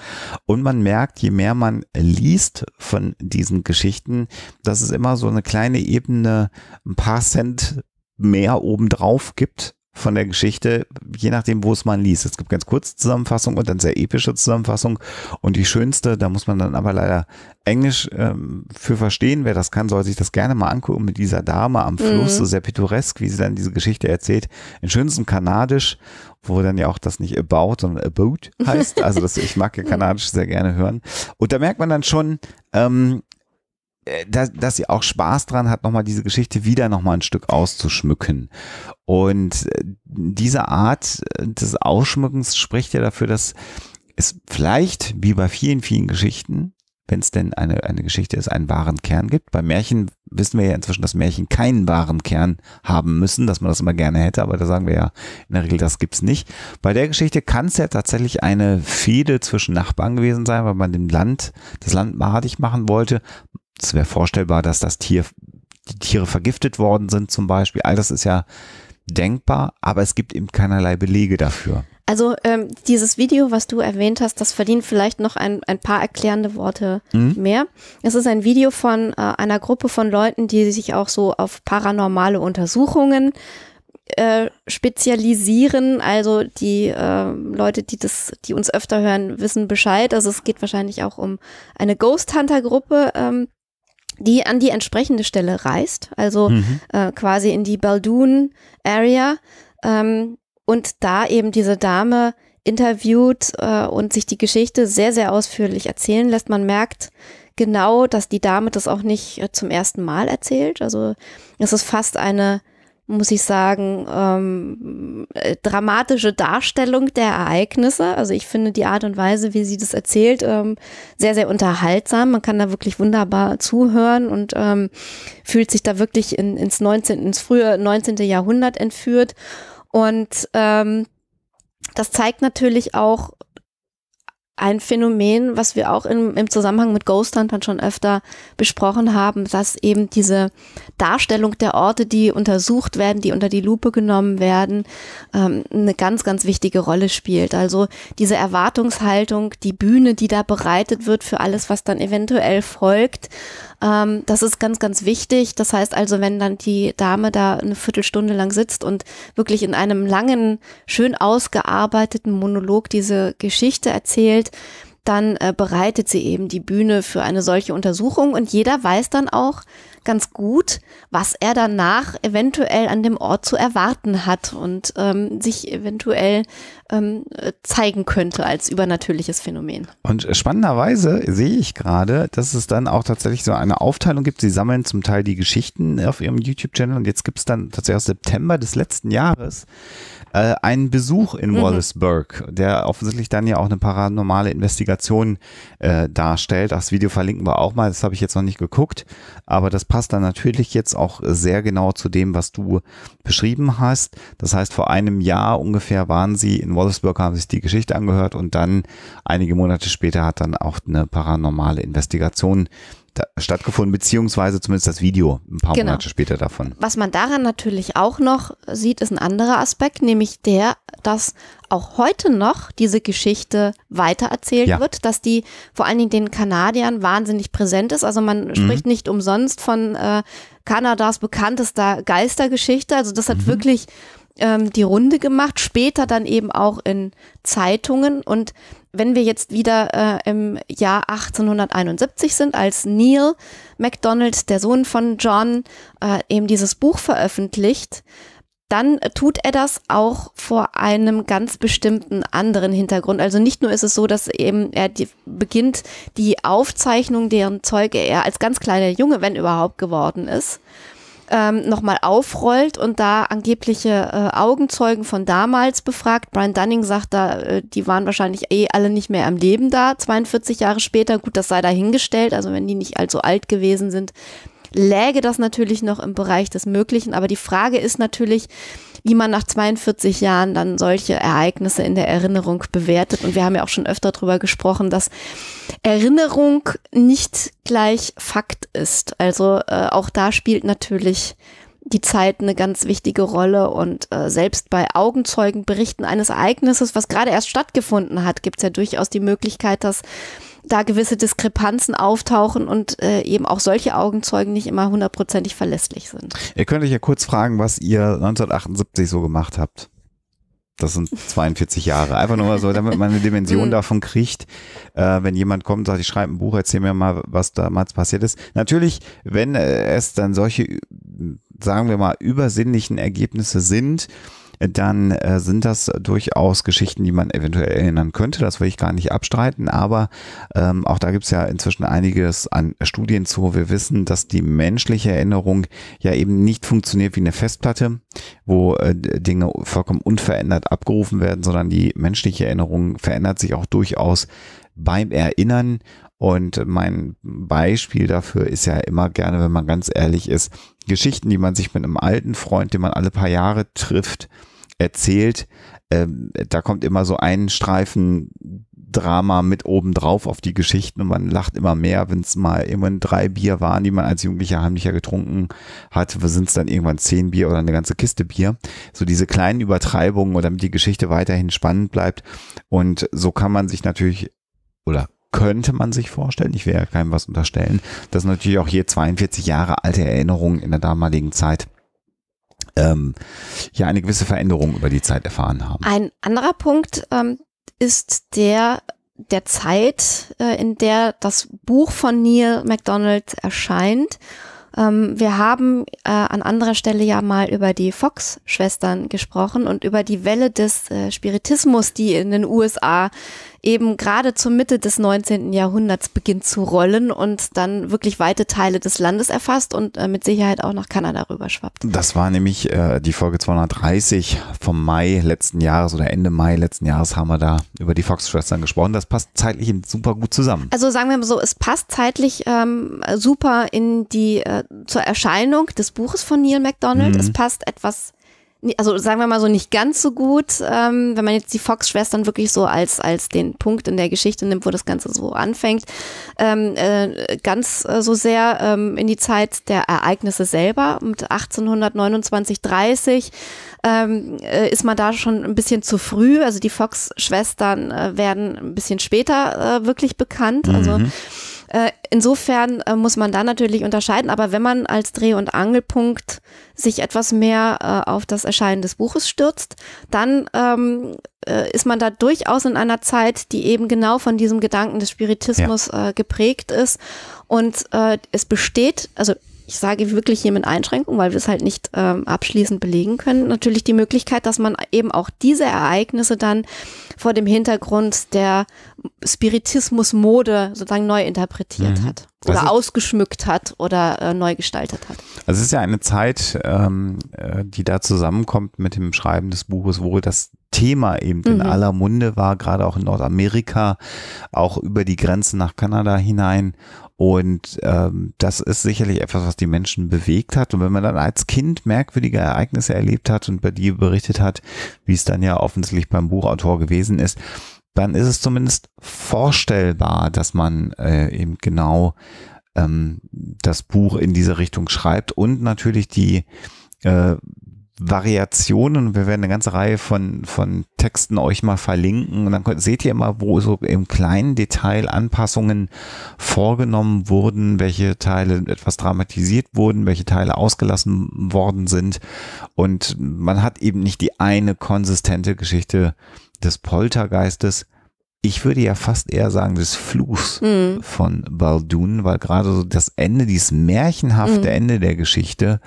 Und man merkt, je mehr man liest von diesen Geschichten, dass es immer so eine kleine Ebene, ein paar Cent mehr obendrauf gibt, von der Geschichte, je nachdem, wo es man liest. Es gibt ganz kurze Zusammenfassung und dann sehr epische Zusammenfassung. Und die schönste, da muss man dann aber leider Englisch ähm, für verstehen. Wer das kann, soll sich das gerne mal angucken mit dieser Dame am Fluss, mhm. so sehr pittoresk, wie sie dann diese Geschichte erzählt. In schönstem Kanadisch, wo dann ja auch das nicht about, sondern about heißt. Also das, ich mag ja Kanadisch sehr gerne hören. Und da merkt man dann schon, ähm, äh, dass, dass sie auch Spaß dran hat, nochmal diese Geschichte wieder nochmal ein Stück auszuschmücken. Und äh, diese Art äh, des Ausschmückens spricht ja dafür, dass es vielleicht, wie bei vielen, vielen Geschichten, wenn es denn eine, eine Geschichte ist, einen wahren Kern gibt. Bei Märchen wissen wir ja inzwischen, dass Märchen keinen wahren Kern haben müssen, dass man das immer gerne hätte, aber da sagen wir ja in der Regel, das gibt es nicht. Bei der Geschichte kann es ja tatsächlich eine Fehde zwischen Nachbarn gewesen sein, weil man dem Land, das Land madig machen wollte, es wäre vorstellbar, dass das Tier, die Tiere vergiftet worden sind zum Beispiel. All das ist ja denkbar, aber es gibt eben keinerlei Belege dafür. Also ähm, dieses Video, was du erwähnt hast, das verdient vielleicht noch ein, ein paar erklärende Worte mhm. mehr. Es ist ein Video von äh, einer Gruppe von Leuten, die sich auch so auf paranormale Untersuchungen äh, spezialisieren. Also die äh, Leute, die das, die uns öfter hören, wissen Bescheid. Also es geht wahrscheinlich auch um eine Ghost Hunter Gruppe. Ähm, die an die entsprechende Stelle reist, also mhm. äh, quasi in die Baldoon Area ähm, und da eben diese Dame interviewt äh, und sich die Geschichte sehr, sehr ausführlich erzählen lässt. Man merkt genau, dass die Dame das auch nicht äh, zum ersten Mal erzählt. Also es ist fast eine muss ich sagen, ähm, äh, dramatische Darstellung der Ereignisse. Also ich finde die Art und Weise, wie sie das erzählt, ähm, sehr, sehr unterhaltsam. Man kann da wirklich wunderbar zuhören und ähm, fühlt sich da wirklich in, ins 19., ins frühe 19. Jahrhundert entführt. Und ähm, das zeigt natürlich auch, ein Phänomen, was wir auch im, im Zusammenhang mit Ghost Huntern schon öfter besprochen haben, dass eben diese Darstellung der Orte, die untersucht werden, die unter die Lupe genommen werden, ähm, eine ganz, ganz wichtige Rolle spielt. Also diese Erwartungshaltung, die Bühne, die da bereitet wird für alles, was dann eventuell folgt, ähm, das ist ganz, ganz wichtig. Das heißt also, wenn dann die Dame da eine Viertelstunde lang sitzt und wirklich in einem langen, schön ausgearbeiteten Monolog diese Geschichte erzählt, dann äh, bereitet sie eben die Bühne für eine solche Untersuchung und jeder weiß dann auch, ganz gut, was er danach eventuell an dem Ort zu erwarten hat und ähm, sich eventuell ähm, zeigen könnte als übernatürliches Phänomen. Und spannenderweise sehe ich gerade, dass es dann auch tatsächlich so eine Aufteilung gibt. Sie sammeln zum Teil die Geschichten auf ihrem YouTube-Channel und jetzt gibt es dann tatsächlich aus September des letzten Jahres äh, einen Besuch in mhm. Wallaceburg, der offensichtlich dann ja auch eine paranormale Investigation äh, darstellt. Das Video verlinken wir auch mal, das habe ich jetzt noch nicht geguckt, aber das passt dann natürlich jetzt auch sehr genau zu dem, was du beschrieben hast. Das heißt, vor einem Jahr ungefähr waren sie in Wallaceburg, haben sich die Geschichte angehört und dann einige Monate später hat dann auch eine paranormale Investigation stattgefunden, beziehungsweise zumindest das Video ein paar genau. Monate später davon. Was man daran natürlich auch noch sieht, ist ein anderer Aspekt, nämlich der, dass auch heute noch diese Geschichte weitererzählt ja. wird, dass die vor allen Dingen den Kanadiern wahnsinnig präsent ist. Also man mhm. spricht nicht umsonst von äh, Kanadas bekanntester Geistergeschichte. Also das hat mhm. wirklich ähm, die Runde gemacht, später dann eben auch in Zeitungen. Und wenn wir jetzt wieder äh, im Jahr 1871 sind, als Neil MacDonald, der Sohn von John, äh, eben dieses Buch veröffentlicht, dann tut er das auch vor einem ganz bestimmten anderen Hintergrund. Also nicht nur ist es so, dass eben er die, beginnt die Aufzeichnung, deren Zeuge er als ganz kleiner Junge, wenn überhaupt, geworden ist, ähm, nochmal aufrollt und da angebliche äh, Augenzeugen von damals befragt. Brian Dunning sagt da, äh, die waren wahrscheinlich eh alle nicht mehr am Leben da, 42 Jahre später. Gut, das sei dahingestellt, also wenn die nicht allzu alt gewesen sind, läge das natürlich noch im Bereich des Möglichen. Aber die Frage ist natürlich, wie man nach 42 Jahren dann solche Ereignisse in der Erinnerung bewertet. Und wir haben ja auch schon öfter darüber gesprochen, dass Erinnerung nicht gleich Fakt ist. Also äh, auch da spielt natürlich die Zeit eine ganz wichtige Rolle und äh, selbst bei Augenzeugenberichten eines Ereignisses, was gerade erst stattgefunden hat, gibt es ja durchaus die Möglichkeit, dass da gewisse Diskrepanzen auftauchen und äh, eben auch solche Augenzeugen nicht immer hundertprozentig verlässlich sind. Ihr könnt euch ja kurz fragen, was ihr 1978 so gemacht habt. Das sind 42 Jahre. Einfach nur mal so, damit man eine Dimension mhm. davon kriegt, äh, wenn jemand kommt und sagt, ich schreibe ein Buch, erzähl mir mal, was damals passiert ist. Natürlich, wenn äh, es dann solche, sagen wir mal, übersinnlichen Ergebnisse sind, dann äh, sind das durchaus Geschichten, die man eventuell erinnern könnte. Das will ich gar nicht abstreiten, aber ähm, auch da gibt es ja inzwischen einiges an Studien zu. Wir wissen, dass die menschliche Erinnerung ja eben nicht funktioniert wie eine Festplatte, wo äh, Dinge vollkommen unverändert abgerufen werden, sondern die menschliche Erinnerung verändert sich auch durchaus beim Erinnern. Und mein Beispiel dafür ist ja immer gerne, wenn man ganz ehrlich ist, Geschichten, die man sich mit einem alten Freund, den man alle paar Jahre trifft, erzählt. Ähm, da kommt immer so ein Streifen Drama mit oben drauf auf die Geschichten und man lacht immer mehr, wenn es mal irgendwann drei Bier waren, die man als Jugendlicher heimlicher getrunken hat, sind es dann irgendwann zehn Bier oder eine ganze Kiste Bier. So diese kleinen Übertreibungen, oder damit die Geschichte weiterhin spannend bleibt. Und so kann man sich natürlich oder könnte man sich vorstellen, ich will ja keinem was unterstellen, dass natürlich auch hier 42 Jahre alte Erinnerungen in der damaligen Zeit ähm, ja eine gewisse Veränderung über die Zeit erfahren haben. Ein anderer Punkt ähm, ist der der Zeit, äh, in der das Buch von Neil MacDonald erscheint. Ähm, wir haben äh, an anderer Stelle ja mal über die Fox-Schwestern gesprochen und über die Welle des äh, Spiritismus, die in den USA eben gerade zur Mitte des 19. Jahrhunderts beginnt zu rollen und dann wirklich weite Teile des Landes erfasst und äh, mit Sicherheit auch nach Kanada rüberschwappt. Das war nämlich äh, die Folge 230 vom Mai letzten Jahres oder Ende Mai letzten Jahres haben wir da über die Fox-Schwestern gesprochen. Das passt zeitlich super gut zusammen. Also sagen wir mal so, es passt zeitlich ähm, super in die äh, zur Erscheinung des Buches von Neil MacDonald. Mhm. Es passt etwas also sagen wir mal so nicht ganz so gut, ähm, wenn man jetzt die Fox-Schwestern wirklich so als, als den Punkt in der Geschichte nimmt, wo das Ganze so anfängt, ähm, äh, ganz äh, so sehr ähm, in die Zeit der Ereignisse selber mit 1829, 30 ähm, äh, ist man da schon ein bisschen zu früh. Also die Fox-Schwestern äh, werden ein bisschen später äh, wirklich bekannt. Also mhm. Äh, insofern äh, muss man da natürlich unterscheiden, aber wenn man als Dreh- und Angelpunkt sich etwas mehr äh, auf das Erscheinen des Buches stürzt, dann ähm, ist man da durchaus in einer Zeit, die eben genau von diesem Gedanken des Spiritismus ja. äh, geprägt ist. Und äh, es besteht, also ich sage wirklich hier mit Einschränkung, weil wir es halt nicht ähm, abschließend belegen können, natürlich die Möglichkeit, dass man eben auch diese Ereignisse dann vor dem Hintergrund der Spiritismus-Mode sozusagen neu interpretiert mhm. hat also oder ist, ausgeschmückt hat oder äh, neu gestaltet hat. Also es ist ja eine Zeit, ähm, äh, die da zusammenkommt mit dem Schreiben des Buches, wo das Thema eben mhm. in aller Munde war, gerade auch in Nordamerika, auch über die Grenzen nach Kanada hinein und ähm, das ist sicherlich etwas, was die Menschen bewegt hat. Und wenn man dann als Kind merkwürdige Ereignisse erlebt hat und bei dir berichtet hat, wie es dann ja offensichtlich beim Buchautor gewesen ist, dann ist es zumindest vorstellbar, dass man äh, eben genau ähm, das Buch in diese Richtung schreibt und natürlich die äh, Variationen. Wir werden eine ganze Reihe von, von Texten euch mal verlinken und dann könnt, seht ihr immer, wo so im kleinen Detail Anpassungen vorgenommen wurden, welche Teile etwas dramatisiert wurden, welche Teile ausgelassen worden sind. Und man hat eben nicht die eine konsistente Geschichte des Poltergeistes, ich würde ja fast eher sagen, des Fluchs mhm. von Baldun, weil gerade so das Ende, dieses märchenhafte mhm. Ende der Geschichte,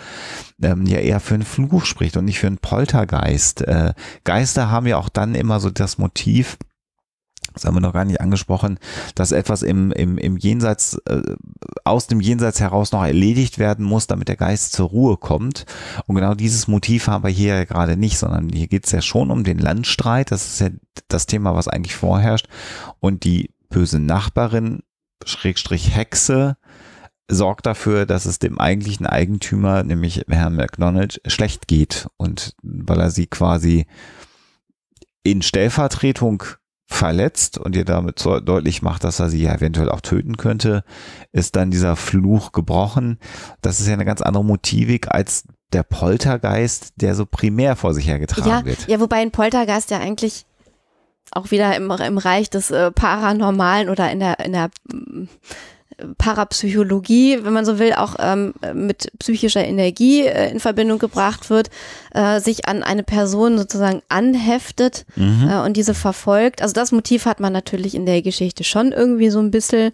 ähm, ja eher für einen Fluch spricht und nicht für einen Poltergeist. Äh, Geister haben ja auch dann immer so das Motiv, das haben wir noch gar nicht angesprochen, dass etwas im, im, im Jenseits, äh, aus dem Jenseits heraus noch erledigt werden muss, damit der Geist zur Ruhe kommt. Und genau dieses Motiv haben wir hier ja gerade nicht, sondern hier geht es ja schon um den Landstreit. Das ist ja das Thema, was eigentlich vorherrscht. Und die böse Nachbarin, Schrägstrich Hexe, sorgt dafür, dass es dem eigentlichen Eigentümer, nämlich Herrn McDonald, schlecht geht. Und weil er sie quasi in Stellvertretung verletzt und ihr damit so deutlich macht, dass er sie ja eventuell auch töten könnte, ist dann dieser Fluch gebrochen. Das ist ja eine ganz andere Motivik als der Poltergeist, der so primär vor sich hergetragen ja, wird. Ja, wobei ein Poltergeist ja eigentlich auch wieder im, im Reich des äh, Paranormalen oder in der, in der Parapsychologie, wenn man so will, auch ähm, mit psychischer Energie äh, in Verbindung gebracht wird, äh, sich an eine Person sozusagen anheftet mhm. äh, und diese verfolgt. Also das Motiv hat man natürlich in der Geschichte schon irgendwie so ein bisschen.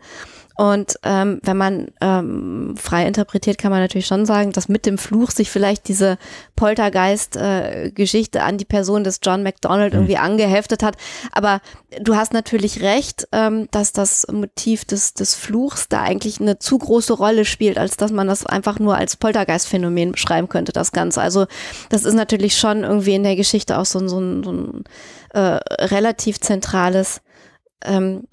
Und ähm, wenn man ähm, frei interpretiert, kann man natürlich schon sagen, dass mit dem Fluch sich vielleicht diese Poltergeist-Geschichte äh, an die Person des John MacDonald mhm. irgendwie angeheftet hat. Aber du hast natürlich recht, ähm, dass das Motiv des, des Fluchs da eigentlich eine zu große Rolle spielt, als dass man das einfach nur als Poltergeist-Phänomen beschreiben könnte, das Ganze. Also das ist natürlich schon irgendwie in der Geschichte auch so, so, so ein, so ein äh, relativ zentrales ähm,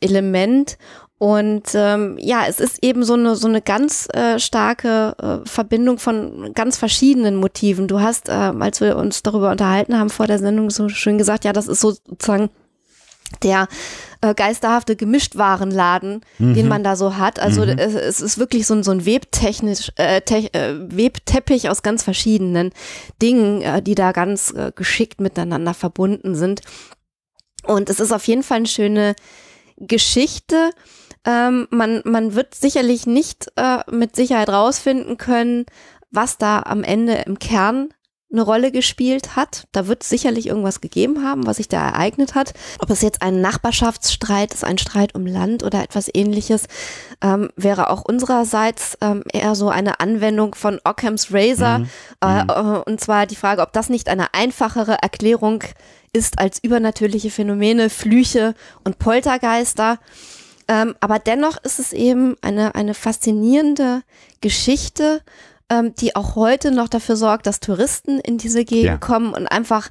Element und ähm, ja, es ist eben so eine, so eine ganz äh, starke äh, Verbindung von ganz verschiedenen Motiven. Du hast, äh, als wir uns darüber unterhalten haben vor der Sendung, so schön gesagt, ja, das ist sozusagen der äh, geisterhafte Gemischtwarenladen, mhm. den man da so hat. Also mhm. es, es, ist wirklich so ein, so ein Webtechnisch, äh, Te äh, Webteppich aus ganz verschiedenen Dingen, äh, die da ganz äh, geschickt miteinander verbunden sind. Und es ist auf jeden Fall eine schöne Geschichte ähm, man, man wird sicherlich nicht äh, mit Sicherheit rausfinden können, was da am Ende im Kern eine Rolle gespielt hat. Da wird sicherlich irgendwas gegeben haben, was sich da ereignet hat. Ob es jetzt ein Nachbarschaftsstreit ist, ein Streit um Land oder etwas ähnliches, ähm, wäre auch unsererseits ähm, eher so eine Anwendung von Occam's Razor. Mhm. Äh, mhm. äh und zwar die Frage, ob das nicht eine einfachere Erklärung ist als übernatürliche Phänomene, Flüche und Poltergeister. Ähm, aber dennoch ist es eben eine, eine faszinierende Geschichte, ähm, die auch heute noch dafür sorgt, dass Touristen in diese Gegend ja. kommen und einfach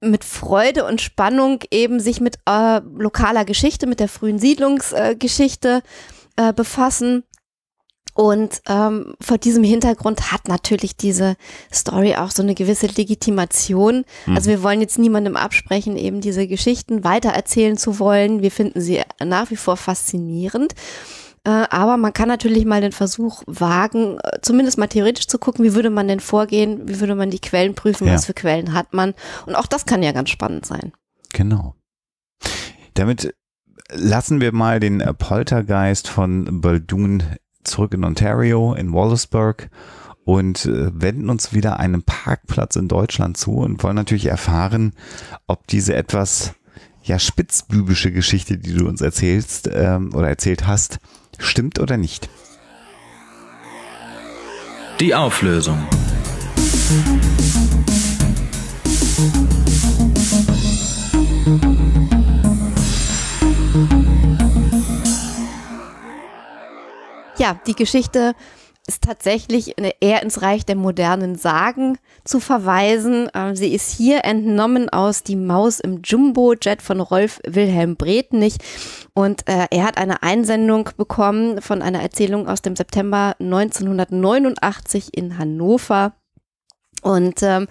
mit Freude und Spannung eben sich mit äh, lokaler Geschichte, mit der frühen Siedlungsgeschichte äh, äh, befassen. Und ähm, vor diesem Hintergrund hat natürlich diese Story auch so eine gewisse Legitimation. Mhm. Also wir wollen jetzt niemandem absprechen, eben diese Geschichten weitererzählen zu wollen. Wir finden sie nach wie vor faszinierend. Äh, aber man kann natürlich mal den Versuch wagen, äh, zumindest mal theoretisch zu gucken, wie würde man denn vorgehen, wie würde man die Quellen prüfen, ja. was für Quellen hat man. Und auch das kann ja ganz spannend sein. Genau. Damit lassen wir mal den Poltergeist von Baldun zurück in Ontario, in Wallaceburg und äh, wenden uns wieder einem Parkplatz in Deutschland zu und wollen natürlich erfahren, ob diese etwas ja spitzbübische Geschichte, die du uns erzählst ähm, oder erzählt hast, stimmt oder nicht. Die Auflösung. Musik ja, die Geschichte ist tatsächlich eher ins Reich der modernen Sagen zu verweisen. Ähm, sie ist hier entnommen aus Die Maus im Jumbo-Jet von Rolf Wilhelm Bretnich. Und äh, er hat eine Einsendung bekommen von einer Erzählung aus dem September 1989 in Hannover. Und ähm,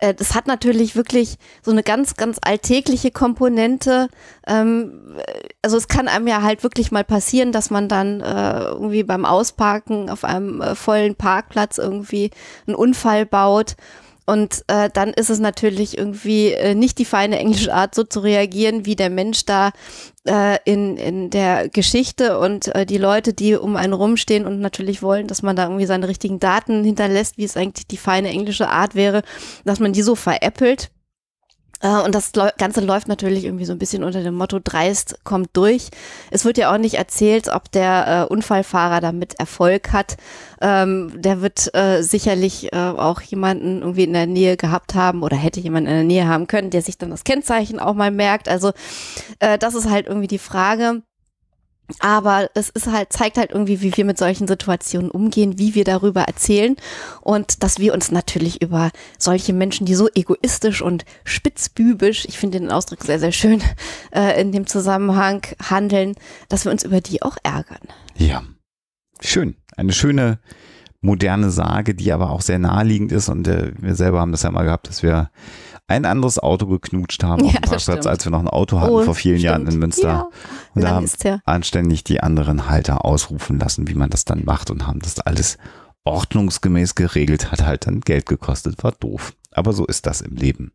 äh, das hat natürlich wirklich so eine ganz, ganz alltägliche Komponente. Ähm, also es kann einem ja halt wirklich mal passieren, dass man dann äh, irgendwie beim Ausparken auf einem äh, vollen Parkplatz irgendwie einen Unfall baut und äh, dann ist es natürlich irgendwie äh, nicht die feine englische Art, so zu reagieren, wie der Mensch da äh, in, in der Geschichte und äh, die Leute, die um einen rumstehen und natürlich wollen, dass man da irgendwie seine richtigen Daten hinterlässt, wie es eigentlich die feine englische Art wäre, dass man die so veräppelt. Äh, und das Ganze läuft natürlich irgendwie so ein bisschen unter dem Motto, dreist kommt durch. Es wird ja auch nicht erzählt, ob der äh, Unfallfahrer damit Erfolg hat. Ähm, der wird äh, sicherlich äh, auch jemanden irgendwie in der Nähe gehabt haben oder hätte jemanden in der Nähe haben können, der sich dann das Kennzeichen auch mal merkt. Also äh, das ist halt irgendwie die Frage aber es ist halt, zeigt halt irgendwie, wie wir mit solchen Situationen umgehen, wie wir darüber erzählen und dass wir uns natürlich über solche Menschen, die so egoistisch und spitzbübisch, ich finde den Ausdruck sehr, sehr schön, äh, in dem Zusammenhang handeln, dass wir uns über die auch ärgern. Ja. Schön. Eine schöne moderne Sage, die aber auch sehr naheliegend ist und äh, wir selber haben das ja mal gehabt, dass wir ein anderes Auto geknutscht haben ja, auf dem Parkplatz, als wir noch ein Auto hatten oh, vor vielen stimmt. Jahren in Münster. Ja, und da haben anständig die anderen Halter ausrufen lassen, wie man das dann macht und haben das alles ordnungsgemäß geregelt, hat halt dann Geld gekostet, war doof. Aber so ist das im Leben.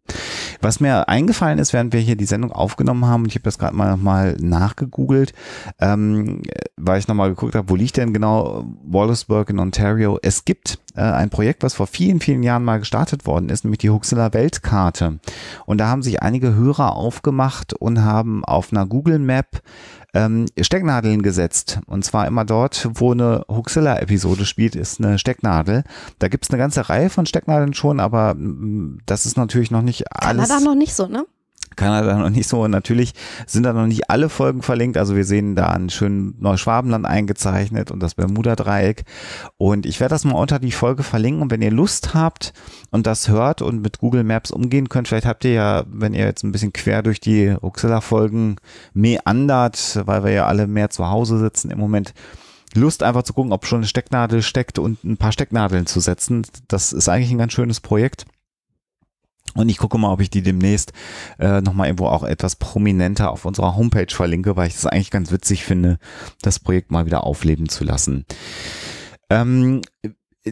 Was mir eingefallen ist, während wir hier die Sendung aufgenommen haben, und ich habe das gerade mal nochmal nachgegoogelt, ähm, weil ich nochmal geguckt habe, wo liegt denn genau Wallaceburg in Ontario? Es gibt äh, ein Projekt, was vor vielen, vielen Jahren mal gestartet worden ist, nämlich die Huxela Weltkarte. Und da haben sich einige Hörer aufgemacht und haben auf einer Google Map ähm, Stecknadeln gesetzt. Und zwar immer dort, wo eine Huxilla-Episode spielt, ist eine Stecknadel. Da gibt es eine ganze Reihe von Stecknadeln schon, aber mm, das ist natürlich noch nicht alles. Kanada noch nicht so, ne? Kanada noch nicht so. Und natürlich sind da noch nicht alle Folgen verlinkt. Also wir sehen da einen schönen Neuschwabenland eingezeichnet und das Bermuda-Dreieck. Und ich werde das mal unter die Folge verlinken. Und wenn ihr Lust habt und das hört und mit Google Maps umgehen könnt, vielleicht habt ihr ja, wenn ihr jetzt ein bisschen quer durch die Ruxilla-Folgen meandert, weil wir ja alle mehr zu Hause sitzen im Moment, Lust, einfach zu gucken, ob schon eine Stecknadel steckt und ein paar Stecknadeln zu setzen. Das ist eigentlich ein ganz schönes Projekt. Und ich gucke mal, ob ich die demnächst äh, nochmal irgendwo auch etwas prominenter auf unserer Homepage verlinke, weil ich es eigentlich ganz witzig finde, das Projekt mal wieder aufleben zu lassen. Ähm,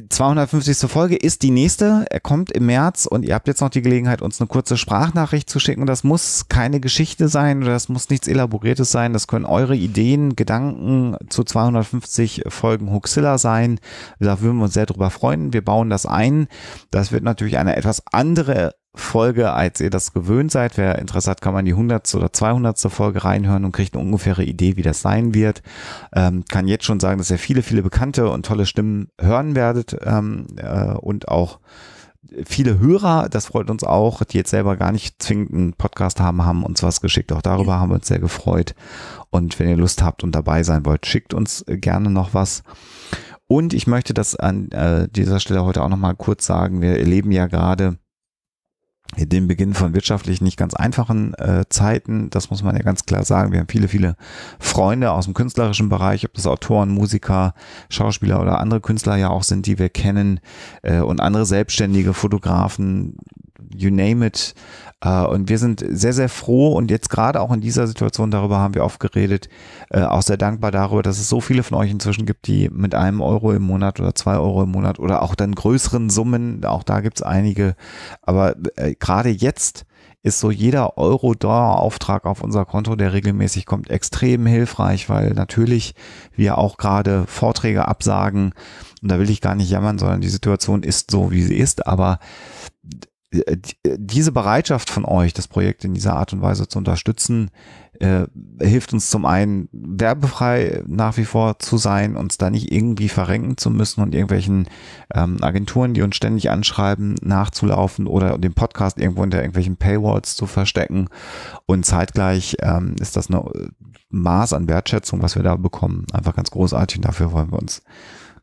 250. Folge ist die nächste. Er kommt im März und ihr habt jetzt noch die Gelegenheit, uns eine kurze Sprachnachricht zu schicken. das muss keine Geschichte sein oder das muss nichts Elaboriertes sein. Das können eure Ideen, Gedanken zu 250 Folgen Huxilla sein. Da würden wir uns sehr drüber freuen. Wir bauen das ein. Das wird natürlich eine etwas andere Folge, als ihr das gewöhnt seid. Wer Interesse hat, kann man die 100. oder 200. Folge reinhören und kriegt eine ungefähre Idee, wie das sein wird. Ähm, kann jetzt schon sagen, dass ihr viele, viele bekannte und tolle Stimmen hören werdet ähm, äh, und auch viele Hörer, das freut uns auch, die jetzt selber gar nicht zwingend einen Podcast haben, haben uns was geschickt. Auch darüber haben wir uns sehr gefreut. Und wenn ihr Lust habt und dabei sein wollt, schickt uns gerne noch was. Und ich möchte das an äh, dieser Stelle heute auch nochmal kurz sagen. Wir erleben ja gerade in dem Beginn von wirtschaftlich nicht ganz einfachen äh, Zeiten. Das muss man ja ganz klar sagen. Wir haben viele, viele Freunde aus dem künstlerischen Bereich, ob das Autoren, Musiker, Schauspieler oder andere Künstler ja auch sind, die wir kennen äh, und andere Selbstständige, Fotografen, you name it. Äh, und wir sind sehr, sehr froh und jetzt gerade auch in dieser Situation, darüber haben wir oft geredet, äh, auch sehr dankbar darüber, dass es so viele von euch inzwischen gibt, die mit einem Euro im Monat oder zwei Euro im Monat oder auch dann größeren Summen, auch da gibt es einige, aber äh, gerade jetzt ist so jeder Euro-Dollar-Auftrag auf unser Konto, der regelmäßig kommt, extrem hilfreich, weil natürlich wir auch gerade Vorträge absagen. Und da will ich gar nicht jammern, sondern die Situation ist so, wie sie ist. Aber äh, äh, diese Bereitschaft von euch, das Projekt in dieser Art und Weise zu unterstützen, äh, hilft uns zum einen werbefrei nach wie vor zu sein, uns da nicht irgendwie verrenken zu müssen und irgendwelchen ähm, Agenturen, die uns ständig anschreiben, nachzulaufen oder den Podcast irgendwo hinter irgendwelchen Paywalls zu verstecken. Und zeitgleich ähm, ist das ein äh, Maß an Wertschätzung, was wir da bekommen, einfach ganz großartig. Und dafür wollen wir uns,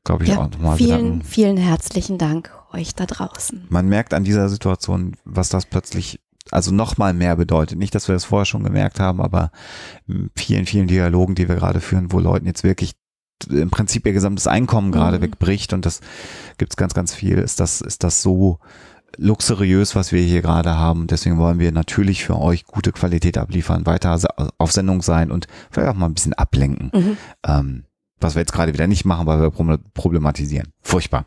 glaube ich, ja, auch nochmal vielen, bedanken. Vielen herzlichen Dank euch da draußen. Man merkt an dieser Situation, was das plötzlich also nochmal mehr bedeutet. Nicht, dass wir das vorher schon gemerkt haben, aber vielen, vielen Dialogen, die wir gerade führen, wo Leuten jetzt wirklich im Prinzip ihr gesamtes Einkommen gerade mhm. wegbricht und das gibt es ganz, ganz viel, ist das, ist das so luxuriös, was wir hier gerade haben. Deswegen wollen wir natürlich für euch gute Qualität abliefern, weiter auf Sendung sein und vielleicht auch mal ein bisschen ablenken. Mhm. Ähm, was wir jetzt gerade wieder nicht machen, weil wir problematisieren. Furchtbar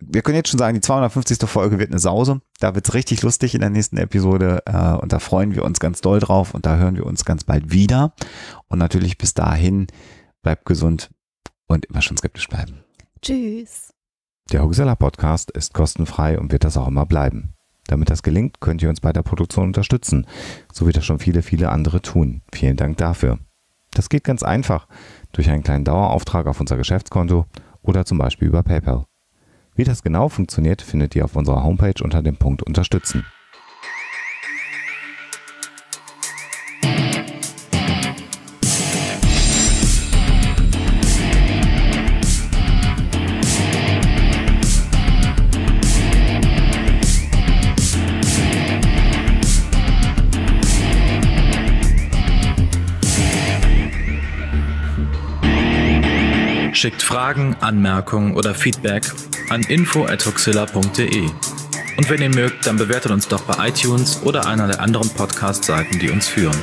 wir können jetzt schon sagen, die 250. Folge wird eine Sause. Da wird es richtig lustig in der nächsten Episode äh, und da freuen wir uns ganz doll drauf und da hören wir uns ganz bald wieder. Und natürlich bis dahin, bleibt gesund und immer schon skeptisch bleiben. Tschüss. Der Huxella Podcast ist kostenfrei und wird das auch immer bleiben. Damit das gelingt, könnt ihr uns bei der Produktion unterstützen, so wie das schon viele, viele andere tun. Vielen Dank dafür. Das geht ganz einfach durch einen kleinen Dauerauftrag auf unser Geschäftskonto oder zum Beispiel über PayPal. Wie das genau funktioniert, findet ihr auf unserer Homepage unter dem Punkt Unterstützen. Schickt Fragen, Anmerkungen oder Feedback an info.huxilla.de. Und wenn ihr mögt, dann bewertet uns doch bei iTunes oder einer der anderen Podcast-Seiten, die uns führen.